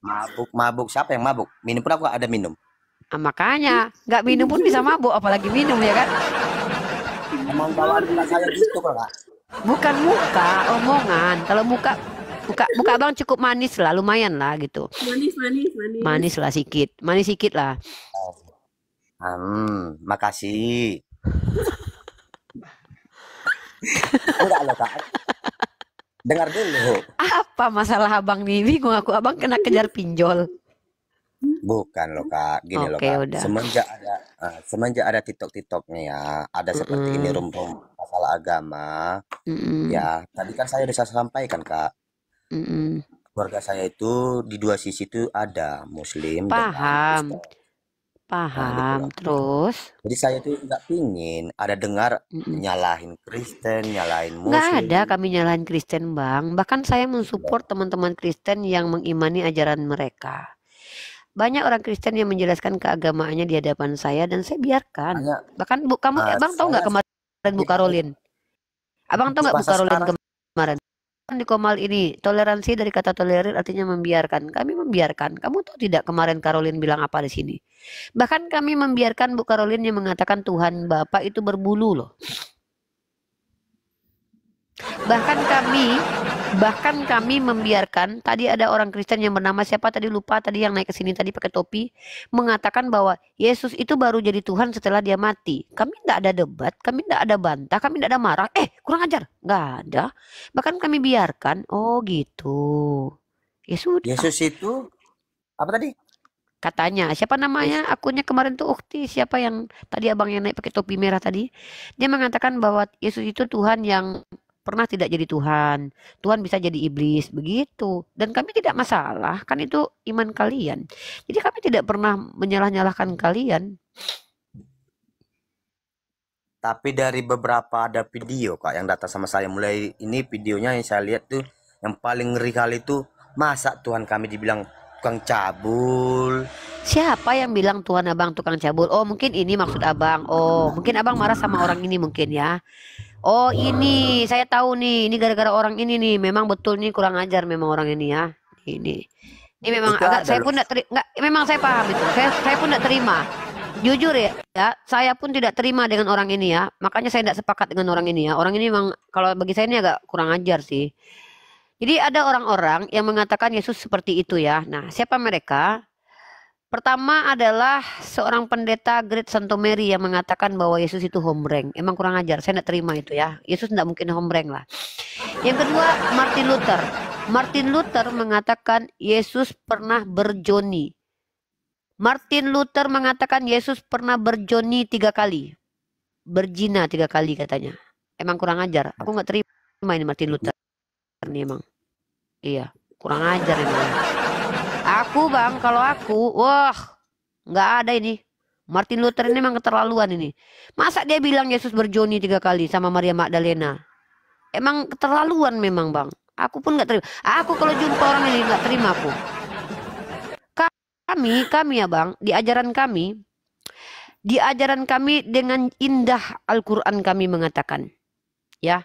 A: mabuk, mabuk. Siapa yang mabuk? Minum pun aku ada minum. Ah, makanya,
B: nggak minum pun bisa mabuk, apalagi minum ya kan?
A: Emang kawan saya gitu kak?
B: Bukan muka, omongan. Kalau muka muka muka abang cukup manis lah lumayan lah gitu
D: manis manis manis manis
B: lah sedikit manis sedikit lah
A: hmm makasih enggak loh kak Dengar dulu.
B: Apa masalah abang nih? Bingung aku. Abang kena kejar pinjol.
A: Bukan loh kak, gini okay, loh kak. Udah. Semenjak ada uh, semenjak ada TikTok tiktoknya ya, ada seperti mm -hmm. ini rumpun masalah agama.
B: Mm -hmm. Ya,
A: tadi kan saya sudah sampaikan kak. Mm -hmm. Keluarga saya itu di dua sisi itu ada Muslim.
B: Paham. Dan Nah, gitu Paham. nah,
A: Terus? Jadi saya tuh nggak pingin ada dengar Mm-mm. nyalahin Kristen, nyalahin
B: Muslim. Nggak ada kami nyalahin Kristen, Bang. Bahkan saya mensupport iya. teman-teman Kristen yang mengimani ajaran mereka. Banyak orang Kristen yang menjelaskan keagamaannya di hadapan saya dan saya biarkan. Hanya Bahkan Bu, kamu eh, ah, Bang tahu nggak kemarin buka Karolin? Abang tahu nggak buka masa Karolin di Komal ini, toleransi dari kata tolerir artinya membiarkan. Kami membiarkan. Kamu tuh tidak kemarin Karolin bilang apa di sini? Bahkan kami membiarkan Bu Karolin yang mengatakan Tuhan Bapak itu berbulu loh. Bahkan kami bahkan kami membiarkan tadi ada orang Kristen yang bernama siapa tadi lupa tadi yang naik ke sini tadi pakai topi mengatakan bahwa Yesus itu baru jadi Tuhan setelah dia mati. Kami tidak ada debat, kami tidak ada bantah, kami tidak ada marah. Eh, kurang ajar. Nggak ada. Bahkan kami biarkan. Oh, gitu. Ya Yesus itu apa tadi? Katanya, siapa namanya? Akunya kemarin tuh Ukti, siapa yang tadi abang yang naik pakai topi merah tadi? Dia mengatakan bahwa Yesus itu Tuhan yang pernah tidak jadi Tuhan. Tuhan bisa jadi iblis begitu. Dan kami tidak masalah, kan itu iman kalian. Jadi kami tidak pernah menyalah-nyalahkan kalian.
A: Tapi dari beberapa ada video kak yang datang sama saya mulai ini videonya yang saya lihat tuh yang paling ngeri kali itu masa Tuhan kami dibilang tukang cabul.
B: Siapa yang bilang Tuhan abang tukang cabul? Oh mungkin ini maksud abang. Oh mungkin abang marah sama orang ini mungkin ya. Oh ini saya tahu nih, ini gara-gara orang ini nih, memang betul nih kurang ajar memang orang ini ya. Ini, ini memang itu agak saya pun tidak terima, memang saya paham itu. Saya saya pun tidak terima. Jujur ya, ya, saya pun tidak terima dengan orang ini ya. Makanya saya tidak sepakat dengan orang ini ya. Orang ini memang kalau bagi saya ini agak kurang ajar sih. Jadi ada orang-orang yang mengatakan Yesus seperti itu ya. Nah, siapa mereka? Pertama adalah seorang pendeta Great Santo Mary yang mengatakan bahwa Yesus itu hombreng. Emang kurang ajar, saya tidak terima itu ya. Yesus tidak mungkin hombreng lah. Yang kedua, Martin Luther. Martin Luther mengatakan Yesus pernah berjoni. Martin Luther mengatakan Yesus pernah berjoni tiga kali. Berjina tiga kali katanya. Emang kurang ajar. Aku nggak terima ini Martin Luther. Ini emang. Iya, kurang ajar emang. Aku bang, kalau aku, wah, nggak ada ini. Martin Luther ini memang keterlaluan ini. Masa dia bilang Yesus berjoni tiga kali sama Maria Magdalena? Emang keterlaluan memang bang. Aku pun nggak terima. Aku kalau jumpa orang ini nggak terima aku. Kami, kami ya bang, di ajaran kami, di ajaran kami dengan indah Al-Quran kami mengatakan, ya,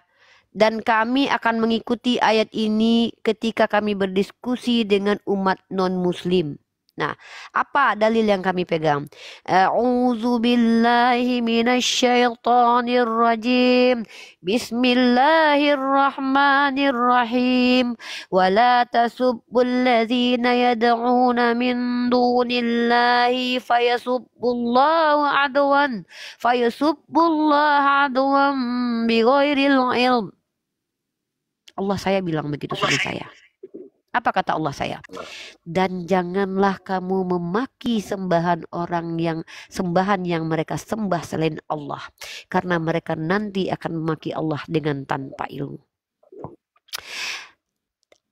B: dan kami akan mengikuti ayat ini ketika kami berdiskusi dengan umat non-muslim. Nah, apa dalil yang kami pegang? A'udzu billahi minasyaitonir rajim. Bismillahirrahmanirrahim. Wa la tasubbul ladzina yad'una min dunillahi fayasubbullahu adwan. Fayasubbullahu adwan bighairil ilm. Allah saya bilang begitu sama saya. Apa kata Allah saya? Dan janganlah kamu memaki sembahan orang yang sembahan yang mereka sembah selain Allah, karena mereka nanti akan memaki Allah dengan tanpa ilmu.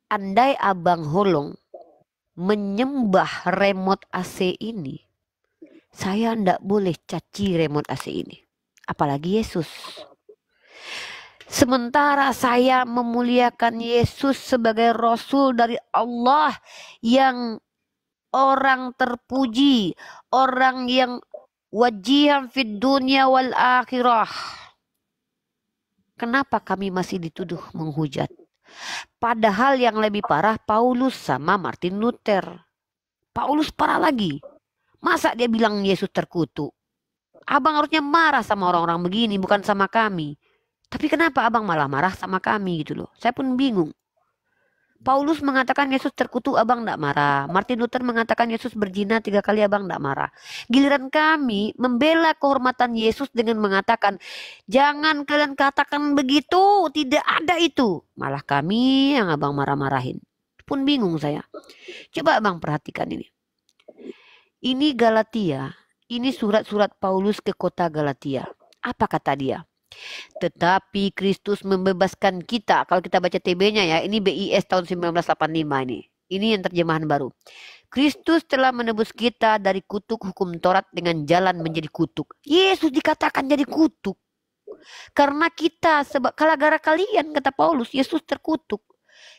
B: Andai Abang Holong menyembah remote AC ini, saya tidak boleh caci remote AC ini. Apalagi Yesus. Sementara saya memuliakan Yesus sebagai rasul dari Allah yang orang terpuji, orang yang wajihan fid dunia wal akhirah. Kenapa kami masih dituduh menghujat? Padahal yang lebih parah Paulus sama Martin Luther. Paulus parah lagi. Masa dia bilang Yesus terkutuk? Abang harusnya marah sama orang-orang begini, bukan sama kami. Tapi kenapa abang malah marah sama kami gitu loh? Saya pun bingung. Paulus mengatakan Yesus terkutuk abang tidak marah. Martin Luther mengatakan Yesus berzina tiga kali abang tidak marah. Giliran kami membela kehormatan Yesus dengan mengatakan jangan kalian katakan begitu, tidak ada itu. Malah kami yang abang marah-marahin. Pun bingung saya. Coba abang perhatikan ini. Ini Galatia, ini surat-surat Paulus ke kota Galatia. Apa kata dia? Tetapi Kristus membebaskan kita. Kalau kita baca TB-nya ya, ini BIS tahun 1985 ini. Ini yang terjemahan baru. Kristus telah menebus kita dari kutuk hukum Taurat dengan jalan menjadi kutuk. Yesus dikatakan jadi kutuk. Karena kita sebab kalau gara kalian kata Paulus Yesus terkutuk.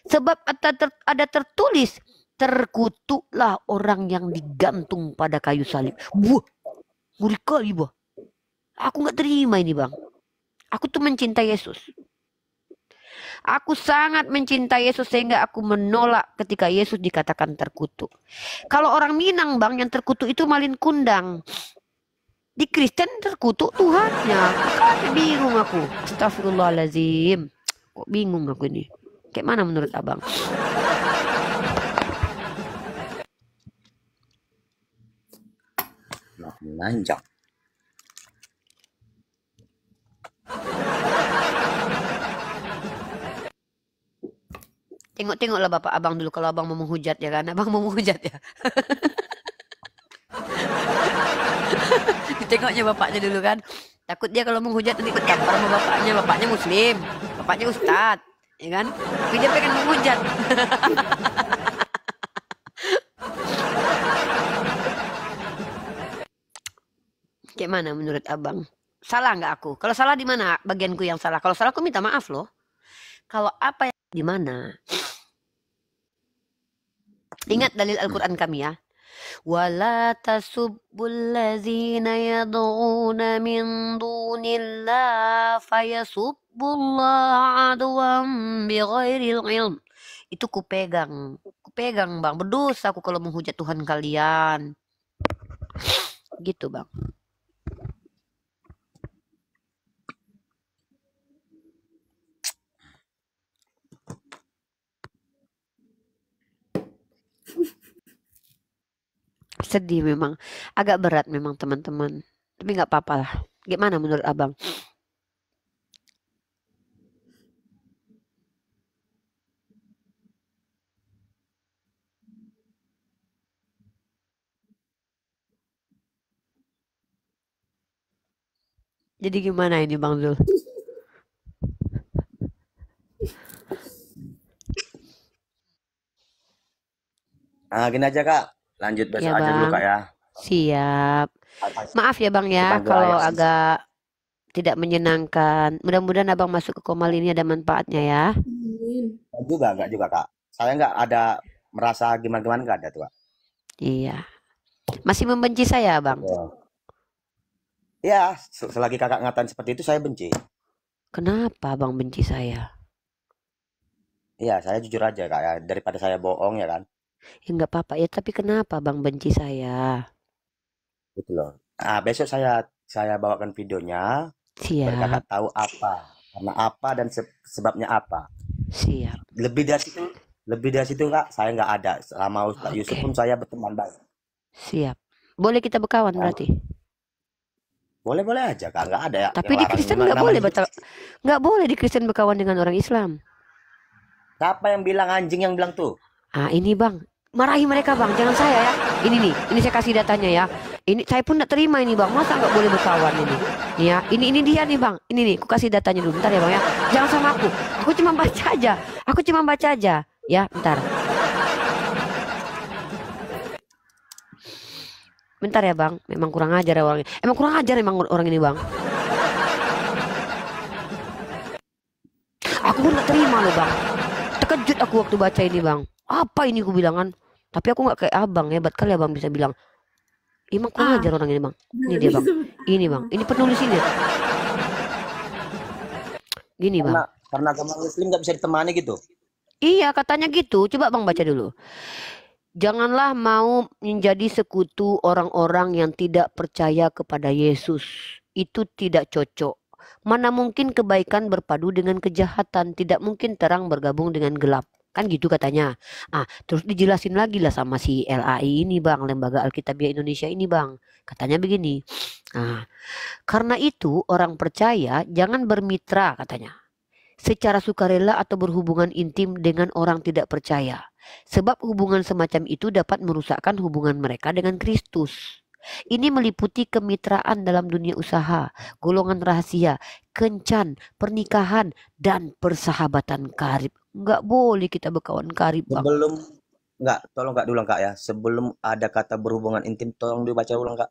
B: Sebab ada, tertulis terkutuklah orang yang digantung pada kayu salib. Buah, ngeri kali, Aku nggak terima ini, Bang. Aku tuh mencintai Yesus. Aku sangat mencintai Yesus sehingga aku menolak ketika Yesus dikatakan terkutuk. Kalau orang Minang bang yang terkutuk itu malin kundang. Di Kristen terkutuk Tuhannya. bingung aku. Astagfirullahalazim. Kok bingung aku ini? Kayak mana menurut abang?
A: Nah, menanjak.
B: Tengok-tengoklah bapak abang dulu kalau abang mau menghujat ya kan. Abang mau menghujat ya. Tengoknya bapaknya dulu kan. Takut dia kalau menghujat nanti berkampar sama bapaknya. Bapaknya muslim. Bapaknya ustad. Ya kan? Tapi dia pengen menghujat. Kayak mana menurut abang? Salah nggak aku? Kalau salah di mana bagianku yang salah? Kalau salah aku minta maaf loh. Kalau apa yang di mana? Ingat dalil Al-Quran hmm. kami ya. ولا تسبوا الذين يدعون من دون الله فيسبوا الله عدوا بغير العلم itu kupegang kupegang bang berdosa aku kalau menghujat Tuhan kalian gitu bang sedih memang agak berat memang teman-teman tapi nggak apa-apa lah gimana menurut abang Jadi gimana ini Bang Zul?
A: Ah, gini aja kak, lanjut besok ya, aja bang. dulu kak ya
B: siap maaf ya bang ya kalau agak tidak menyenangkan mudah-mudahan abang masuk ke komal ini ada manfaatnya ya hmm.
A: juga enggak juga kak saya enggak ada merasa gimana-gimana enggak ada tuh kak
B: iya masih membenci saya bang
A: ya, selagi kakak ngatain seperti itu saya benci
B: kenapa bang benci saya
A: Iya, saya jujur aja kak ya. Daripada saya bohong ya kan
B: ya nggak apa-apa ya tapi kenapa bang benci saya
A: gitu loh nah, besok saya saya bawakan videonya siap biar kakak tahu apa karena apa dan sebabnya apa siap lebih dari situ lebih dari situ nggak saya nggak ada selama Ustaz okay. Yusuf pun saya berteman baik
B: siap boleh kita berkawan nah. berarti
A: boleh boleh aja kak nggak ada ya tapi di Kristen nggak boleh batal
B: nggak boleh di Kristen berkawan dengan orang Islam siapa yang bilang anjing yang bilang tuh ah ini bang marahi mereka bang jangan saya ya ini nih ini saya kasih datanya ya ini saya pun tidak terima ini bang masa nggak boleh berkawan ini nih ya ini ini dia nih bang ini nih aku kasih datanya dulu bentar ya bang ya jangan sama aku aku cuma baca aja aku cuma baca aja ya bentar bentar ya bang memang kurang ajar ya orangnya emang kurang ajar emang orang ini bang aku pun gak terima loh bang terkejut aku waktu baca ini bang apa ini aku bilang kan tapi aku nggak kayak abang hebat ya, kali abang ya bisa bilang emang kurang ah. ajar orang ini bang ini dia bang ini bang ini penulis ini gini bang
A: karena, agama muslim nggak bisa ditemani gitu
B: iya katanya gitu coba bang baca dulu Janganlah mau menjadi sekutu orang-orang yang tidak percaya kepada Yesus. Itu tidak cocok. Mana mungkin kebaikan berpadu dengan kejahatan, tidak mungkin terang bergabung dengan gelap. Kan gitu katanya. Ah, terus dijelasin lagi lah sama si LAI ini bang, Lembaga Alkitabiah Indonesia ini bang. Katanya begini. Ah, karena itu orang percaya jangan bermitra katanya. Secara sukarela atau berhubungan intim dengan orang tidak percaya. Sebab hubungan semacam itu dapat merusakkan hubungan mereka dengan Kristus. Ini meliputi kemitraan dalam dunia usaha, golongan rahasia, kencan, pernikahan, dan persahabatan karib nggak boleh kita berkawan karib bang. sebelum
A: nggak tolong nggak dulu kak ya sebelum ada kata berhubungan intim tolong dibaca ulang kak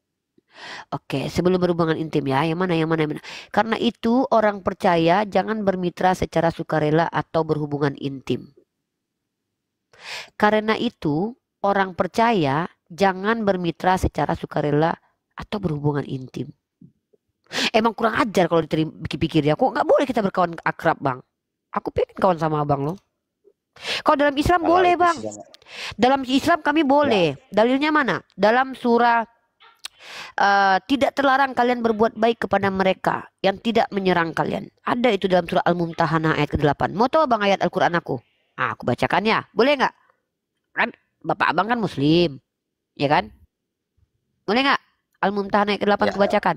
B: Oke, sebelum berhubungan intim ya, yang mana, yang mana, yang mana. Karena itu orang percaya jangan bermitra secara sukarela atau berhubungan intim. Karena itu orang percaya jangan bermitra secara sukarela atau berhubungan intim. Emang kurang ajar kalau diterima pikir-pikir ya. Kok nggak boleh kita berkawan akrab bang? Aku pengen kawan sama abang lo. Kalau dalam Islam Kalau boleh bang. Dalam Islam kami boleh. Ya. Dalilnya mana? Dalam surah uh, tidak terlarang kalian berbuat baik kepada mereka yang tidak menyerang kalian. Ada itu dalam surah Al-Mumtahanah ayat ke-8. Mau tahu bang ayat Al-Quran aku? Nah, aku bacakan ya. Boleh nggak? Kan bapak abang kan muslim. Ya kan? Boleh nggak? Al-Mumtahanah ayat ke-8 ya. aku bacakan.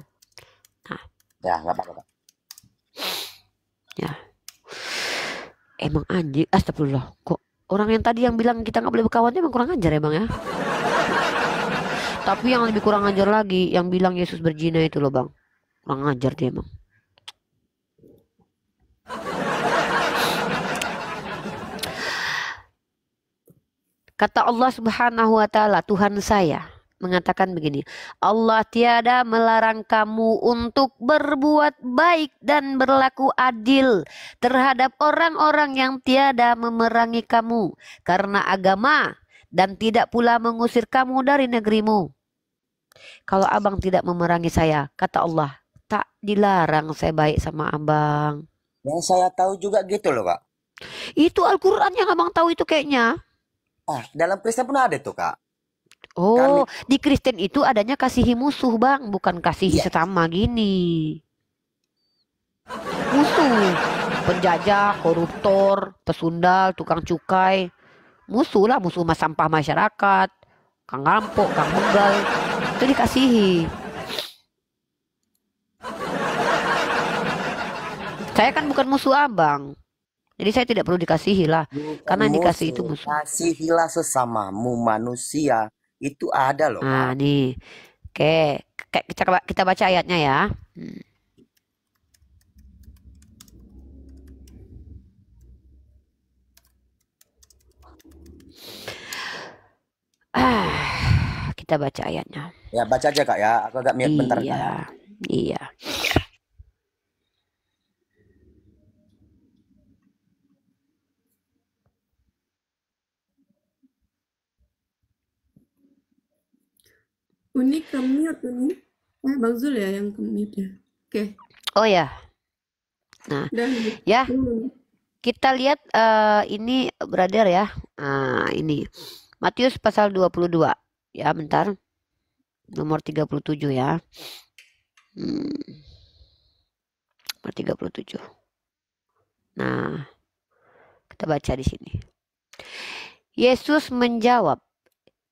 B: Nah.
A: Ya, nggak apa-apa.
B: Ya emang anjing astagfirullah kok orang yang tadi yang bilang kita nggak boleh berkawan emang kurang ajar ya bang ya tapi yang lebih kurang ajar lagi yang bilang Yesus berjina itu loh bang kurang ajar dia emang Kata Allah Subhanahu wa taala, Tuhan saya mengatakan begini, Allah tiada melarang kamu untuk berbuat baik dan berlaku adil terhadap orang-orang yang tiada memerangi kamu karena agama dan tidak pula mengusir kamu dari negerimu. Kalau abang tidak memerangi saya, kata Allah, tak dilarang saya baik sama abang.
A: Yang saya tahu juga gitu loh,
B: Kak. Itu Al-Quran yang abang tahu itu kayaknya. Ah, dalam Kristen pun ada tuh, Kak. Kan oh, Kami, di Kristen itu adanya kasihi musuh, Bang, bukan kasih yes. sesama gini. Musuh, penjajah, koruptor, pesundal, tukang cukai. Musuh lah, musuh mas sampah masyarakat. Kang ngampok, kang begal. Itu dikasihi. Saya kan bukan musuh abang. Jadi saya tidak perlu dikasihi lah. karena musuh, dikasih itu musuh.
A: Kasihilah sesamamu manusia itu ada loh.
B: Nah, nih. Oke, kita kita baca ayatnya ya. Hmm. Ah, kita baca ayatnya.
A: Ya, baca aja Kak ya. Aku agak mirip iya, bentar Iya.
B: Iya.
D: unik ke mute Eh, Bang Zul ya yang ke
B: mute ya. Oke. Okay. Oh ya. Nah. Dan, ya. Hmm. Kita lihat uh, ini brother ya. Uh, ini Matius pasal 22. Ya, bentar. Nomor 37 ya. Hmm. Nomor 37. Nah, kita baca di sini. Yesus menjawab,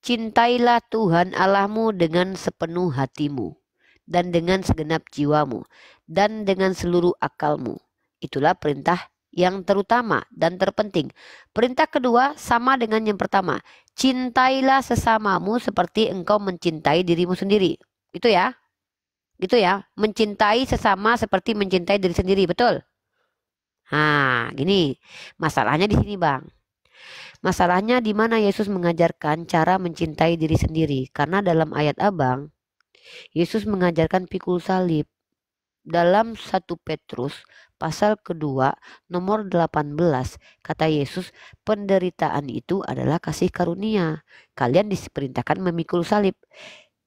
B: Cintailah Tuhan Allahmu dengan sepenuh hatimu dan dengan segenap jiwamu dan dengan seluruh akalmu. Itulah perintah yang terutama dan terpenting. Perintah kedua sama dengan yang pertama. Cintailah sesamamu seperti engkau mencintai dirimu sendiri. Itu ya. itu ya. Mencintai sesama seperti mencintai diri sendiri, betul? Nah, gini. Masalahnya di sini, Bang. Masalahnya di mana Yesus mengajarkan cara mencintai diri sendiri karena dalam ayat abang Yesus mengajarkan pikul salib. Dalam 1 Petrus pasal kedua nomor 18 kata Yesus penderitaan itu adalah kasih karunia. Kalian diperintahkan memikul salib.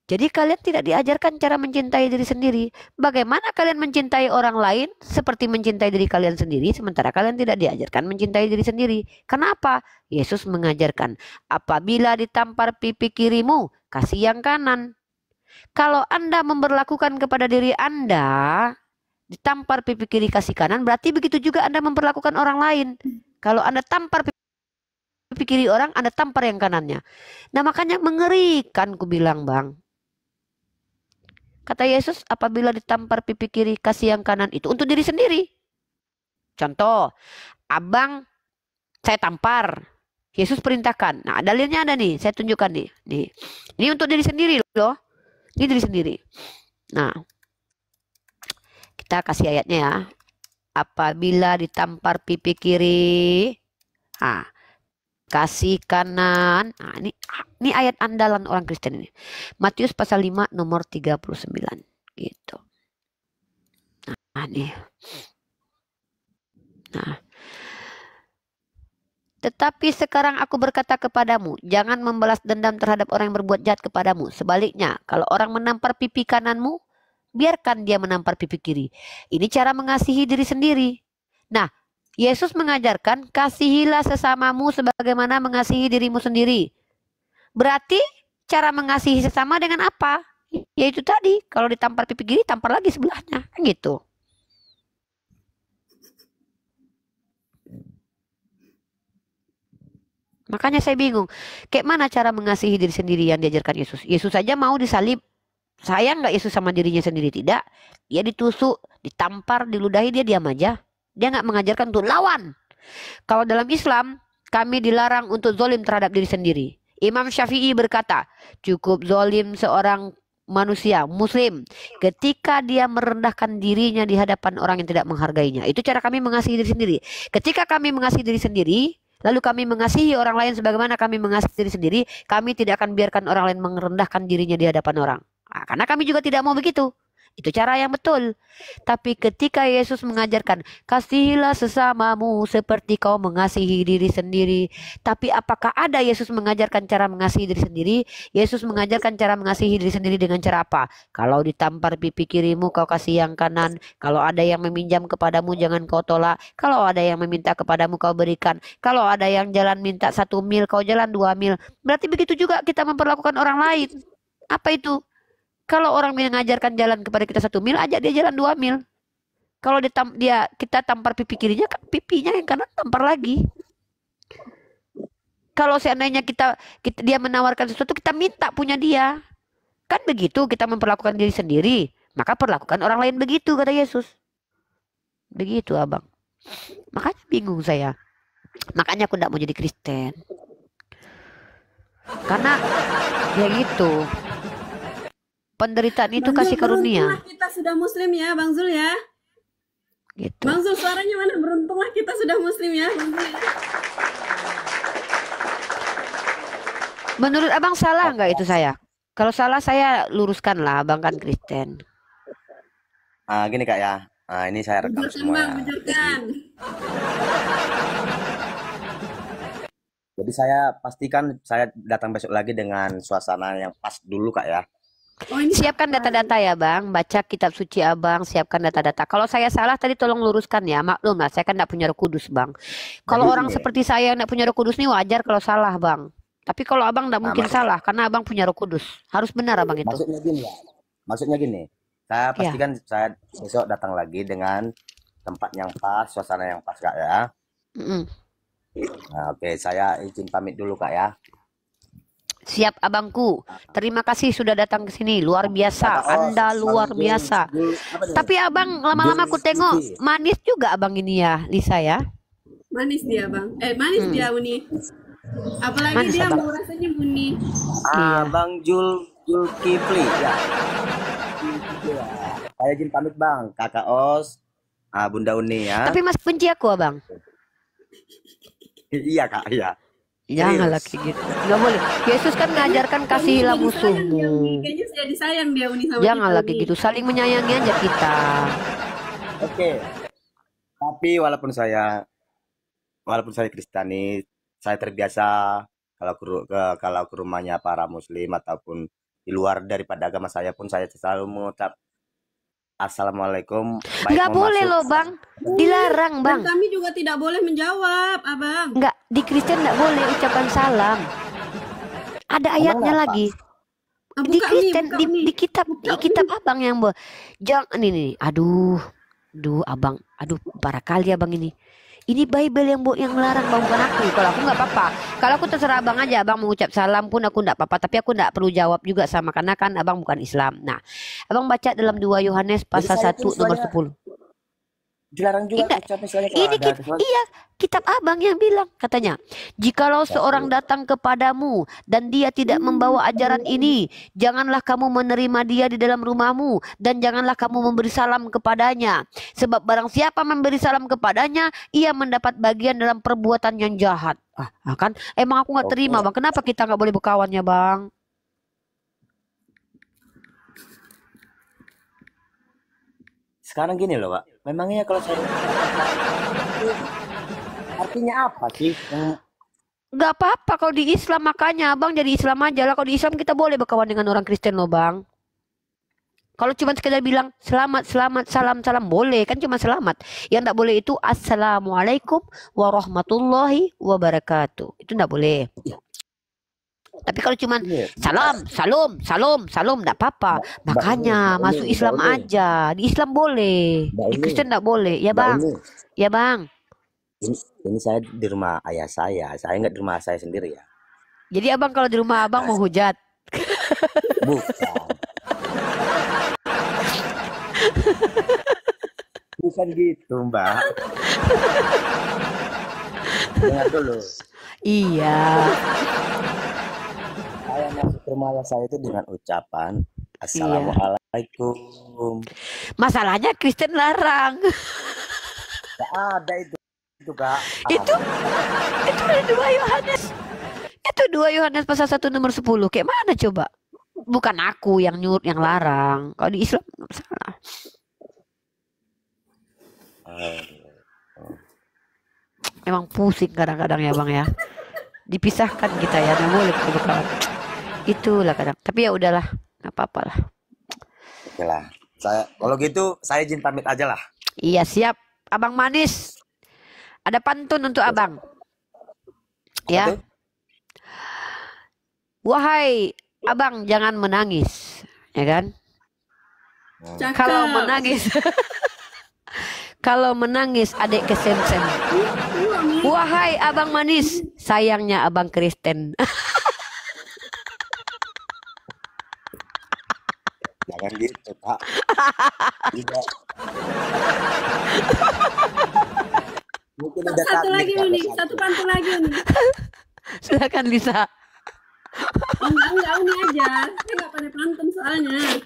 B: Jadi kalian tidak diajarkan cara mencintai diri sendiri. Bagaimana kalian mencintai orang lain seperti mencintai diri kalian sendiri sementara kalian tidak diajarkan mencintai diri sendiri. Kenapa? Yesus mengajarkan, apabila ditampar pipi kirimu, kasih yang kanan. Kalau Anda memperlakukan kepada diri Anda ditampar pipi kiri kasih kanan, berarti begitu juga Anda memperlakukan orang lain. Kalau Anda tampar pipi pipi kiri orang, Anda tampar yang kanannya. Nah makanya mengerikan ku bilang bang. Kata Yesus, apabila ditampar pipi kiri, kasih yang kanan itu untuk diri sendiri. Contoh, abang saya tampar. Yesus perintahkan. Nah, dalilnya ada nih, saya tunjukkan nih. Nih. Ini untuk diri sendiri loh. Ini diri sendiri. Nah, kita kasih ayatnya ya. Apabila ditampar pipi kiri, ah, kasih kanan. Nah, ah, ini ah, ini ayat andalan orang Kristen ini. Matius pasal 5 nomor 39 gitu. Nah, ini. Nah. Tetapi sekarang aku berkata kepadamu, jangan membalas dendam terhadap orang yang berbuat jahat kepadamu. Sebaliknya, kalau orang menampar pipi kananmu, biarkan dia menampar pipi kiri. Ini cara mengasihi diri sendiri. Nah, Yesus mengajarkan kasihilah sesamamu sebagaimana mengasihi dirimu sendiri. Berarti cara mengasihi sesama dengan apa? Yaitu tadi, kalau ditampar pipi kiri, tampar lagi sebelahnya, kan gitu. Makanya saya bingung, kayak mana cara mengasihi diri sendiri yang diajarkan Yesus? Yesus saja mau disalib, sayang nggak Yesus sama dirinya sendiri? Tidak, dia ditusuk, ditampar, diludahi, dia diam aja. Dia nggak mengajarkan untuk lawan. Kalau dalam Islam, kami dilarang untuk zolim terhadap diri sendiri. Imam Syafi'i berkata, cukup zolim seorang manusia muslim ketika dia merendahkan dirinya di hadapan orang yang tidak menghargainya. Itu cara kami mengasihi diri sendiri. Ketika kami mengasihi diri sendiri, lalu kami mengasihi orang lain sebagaimana kami mengasihi diri sendiri, kami tidak akan biarkan orang lain merendahkan dirinya di hadapan orang. Nah, karena kami juga tidak mau begitu. Itu cara yang betul. Tapi ketika Yesus mengajarkan, kasihilah sesamamu seperti kau mengasihi diri sendiri. Tapi apakah ada Yesus mengajarkan cara mengasihi diri sendiri? Yesus mengajarkan cara mengasihi diri sendiri dengan cara apa? Kalau ditampar pipi kirimu, kau kasih yang kanan. Kalau ada yang meminjam kepadamu, jangan kau tolak. Kalau ada yang meminta kepadamu, kau berikan. Kalau ada yang jalan minta satu mil, kau jalan dua mil. Berarti begitu juga kita memperlakukan orang lain. Apa itu? Kalau orang mengajarkan jalan kepada kita satu mil, ajak dia jalan dua mil. Kalau dia, dia kita tampar pipi kirinya, kan pipinya yang kanan tampar lagi. Kalau seandainya kita, kita dia menawarkan sesuatu, kita minta punya dia. Kan begitu kita memperlakukan diri sendiri, maka perlakukan orang lain begitu kata Yesus. Begitu abang. Makanya bingung saya. Makanya aku tidak mau jadi Kristen. Karena ya gitu penderitaan itu Bang kasih karunia.
D: Kita sudah muslim ya, Bang Zul ya. Gitu. Bang Zul suaranya mana? Beruntunglah kita sudah muslim ya, Bang Zul. Ya.
B: Menurut Abang salah oh, nggak itu oh. saya? Kalau salah saya luruskan lah, Abang kan Kristen. Uh, gini Kak ya, uh, ini saya rekam
C: Bujurkan semua. Bang, bujurkan.
A: Jadi saya pastikan saya datang besok lagi dengan suasana yang pas dulu Kak ya.
B: Oh, siapkan data-data ya bang, baca kitab suci abang, siapkan data-data. Kalau saya salah tadi tolong luruskan ya, maklum lah saya kan tidak punya roh kudus bang. Kalau iya. orang ya. seperti saya tidak punya roh kudus ini wajar kalau salah bang. Tapi kalau abang tidak nah, mungkin salah karena abang punya roh kudus, harus benar abang itu. Maksudnya gini
A: maksudnya gini, saya iya. pastikan ya. saya besok datang lagi dengan tempat yang pas, suasana yang pas kak ya. Mm -hmm. nah, Oke, okay. saya izin pamit dulu kak ya.
B: Siap abangku. Terima kasih sudah datang ke sini. Luar biasa. Anda luar biasa. Tapi abang lama-lama aku tengok manis juga abang ini ya, Lisa ya.
D: Manis dia bang. Eh manis hmm. dia Uni. Apalagi manis, dia murah mau rasanya Uni.
A: Abang
B: ah, iya. Jul Kipli ya.
A: Saya izin pamit bang, kakak Os, ah, Bunda Uni ya. Tapi
B: mas kunci aku abang. iya kak, iya. Jangan lagi gitu. Gak boleh. Yesus kan mengajarkan kasihilah musuhmu.
D: Jangan lagi gitu. Saling menyayangi aja kita. Oke. Okay.
A: Tapi walaupun saya walaupun saya Kristiani, saya terbiasa kalau ke, ke kalau ke rumahnya para muslim ataupun di luar daripada agama saya pun saya selalu mengucap Assalamualaikum. Gak boleh loh bang,
D: dilarang bang. Dan kami juga tidak boleh menjawab, abang.
B: Enggak, di Kristen nggak boleh ucapan salam. Ada ayatnya abang lagi. Abang. Ah, di Kristen di, di, kitab di kitab abang yang boh. Jangan ini, aduh, duh abang, aduh para kali abang ini ini Bible yang yang melarang bang bukan aku kalau aku nggak apa-apa kalau aku terserah abang aja abang mengucap salam pun aku nggak apa-apa tapi aku nggak perlu jawab juga sama karena kan abang bukan Islam nah abang baca dalam dua Yohanes pasal satu 1 nomor 10 dilarang juga kecap misalnya kalau ini ada, kita, misalnya, iya kitab abang yang bilang katanya jikalau seorang datang kepadamu dan dia tidak membawa ajaran hmm. ini janganlah kamu menerima dia di dalam rumahmu dan janganlah kamu memberi salam kepadanya sebab barang siapa memberi salam kepadanya ia mendapat bagian dalam perbuatan yang jahat ah, ah kan emang aku nggak terima bang kenapa kita nggak boleh berkawannya bang
A: sekarang gini loh pak memangnya kalau saya artinya apa sih
B: nggak apa-apa kalau di Islam makanya abang jadi Islam aja lah kalau di Islam kita boleh berkawan dengan orang Kristen loh bang kalau cuma sekedar bilang selamat selamat salam salam boleh kan cuma selamat yang tak boleh itu assalamualaikum warahmatullahi wabarakatuh itu tidak boleh ya. Tapi kalau cuman yeah. salam, salam, salam, salam enggak apa-apa. Makanya masuk ba Islam ba aja. Di Islam boleh. Ba Di Kristen enggak boleh. Ya, Bang. Ini. Ya, Bang. Ini,
C: ini
A: saya di rumah ayah saya. Saya enggak di rumah saya sendiri ya.
B: Jadi Abang kalau di rumah Abang mau hujat.
A: Bukan.
D: Bukan gitu, Mbak. Dengar dulu. Iya
A: permalas saya itu dengan ucapan Assalamualaikum. Iya.
B: Masalahnya Kristen larang. Gak ada itu. Itu kak. Itu
C: itu dua Yohanes.
B: Itu dua Yohanes pasal satu nomor sepuluh. Kayak mana coba? Bukan aku yang nyuruh yang larang. Kalau di Islam nggak salah. Emang pusing kadang-kadang ya bang ya. Dipisahkan kita ya, nggak boleh berkawan itulah kadang tapi ya udahlah nggak apa-apa lah
A: oke lah saya kalau gitu saya izin pamit aja lah
B: iya siap abang manis ada pantun untuk abang ya itu? wahai abang jangan menangis ya kan
D: Cakep. Hmm. kalau menangis
B: kalau menangis adik kesen-sen. Wahai abang manis, sayangnya abang Kristen.
A: jangan gitu pak tidak
D: mungkin ada satu lagi nih satu pantun lagi nih
B: silakan Lisa
D: enggak enggak ini aja saya nggak pada pantun soalnya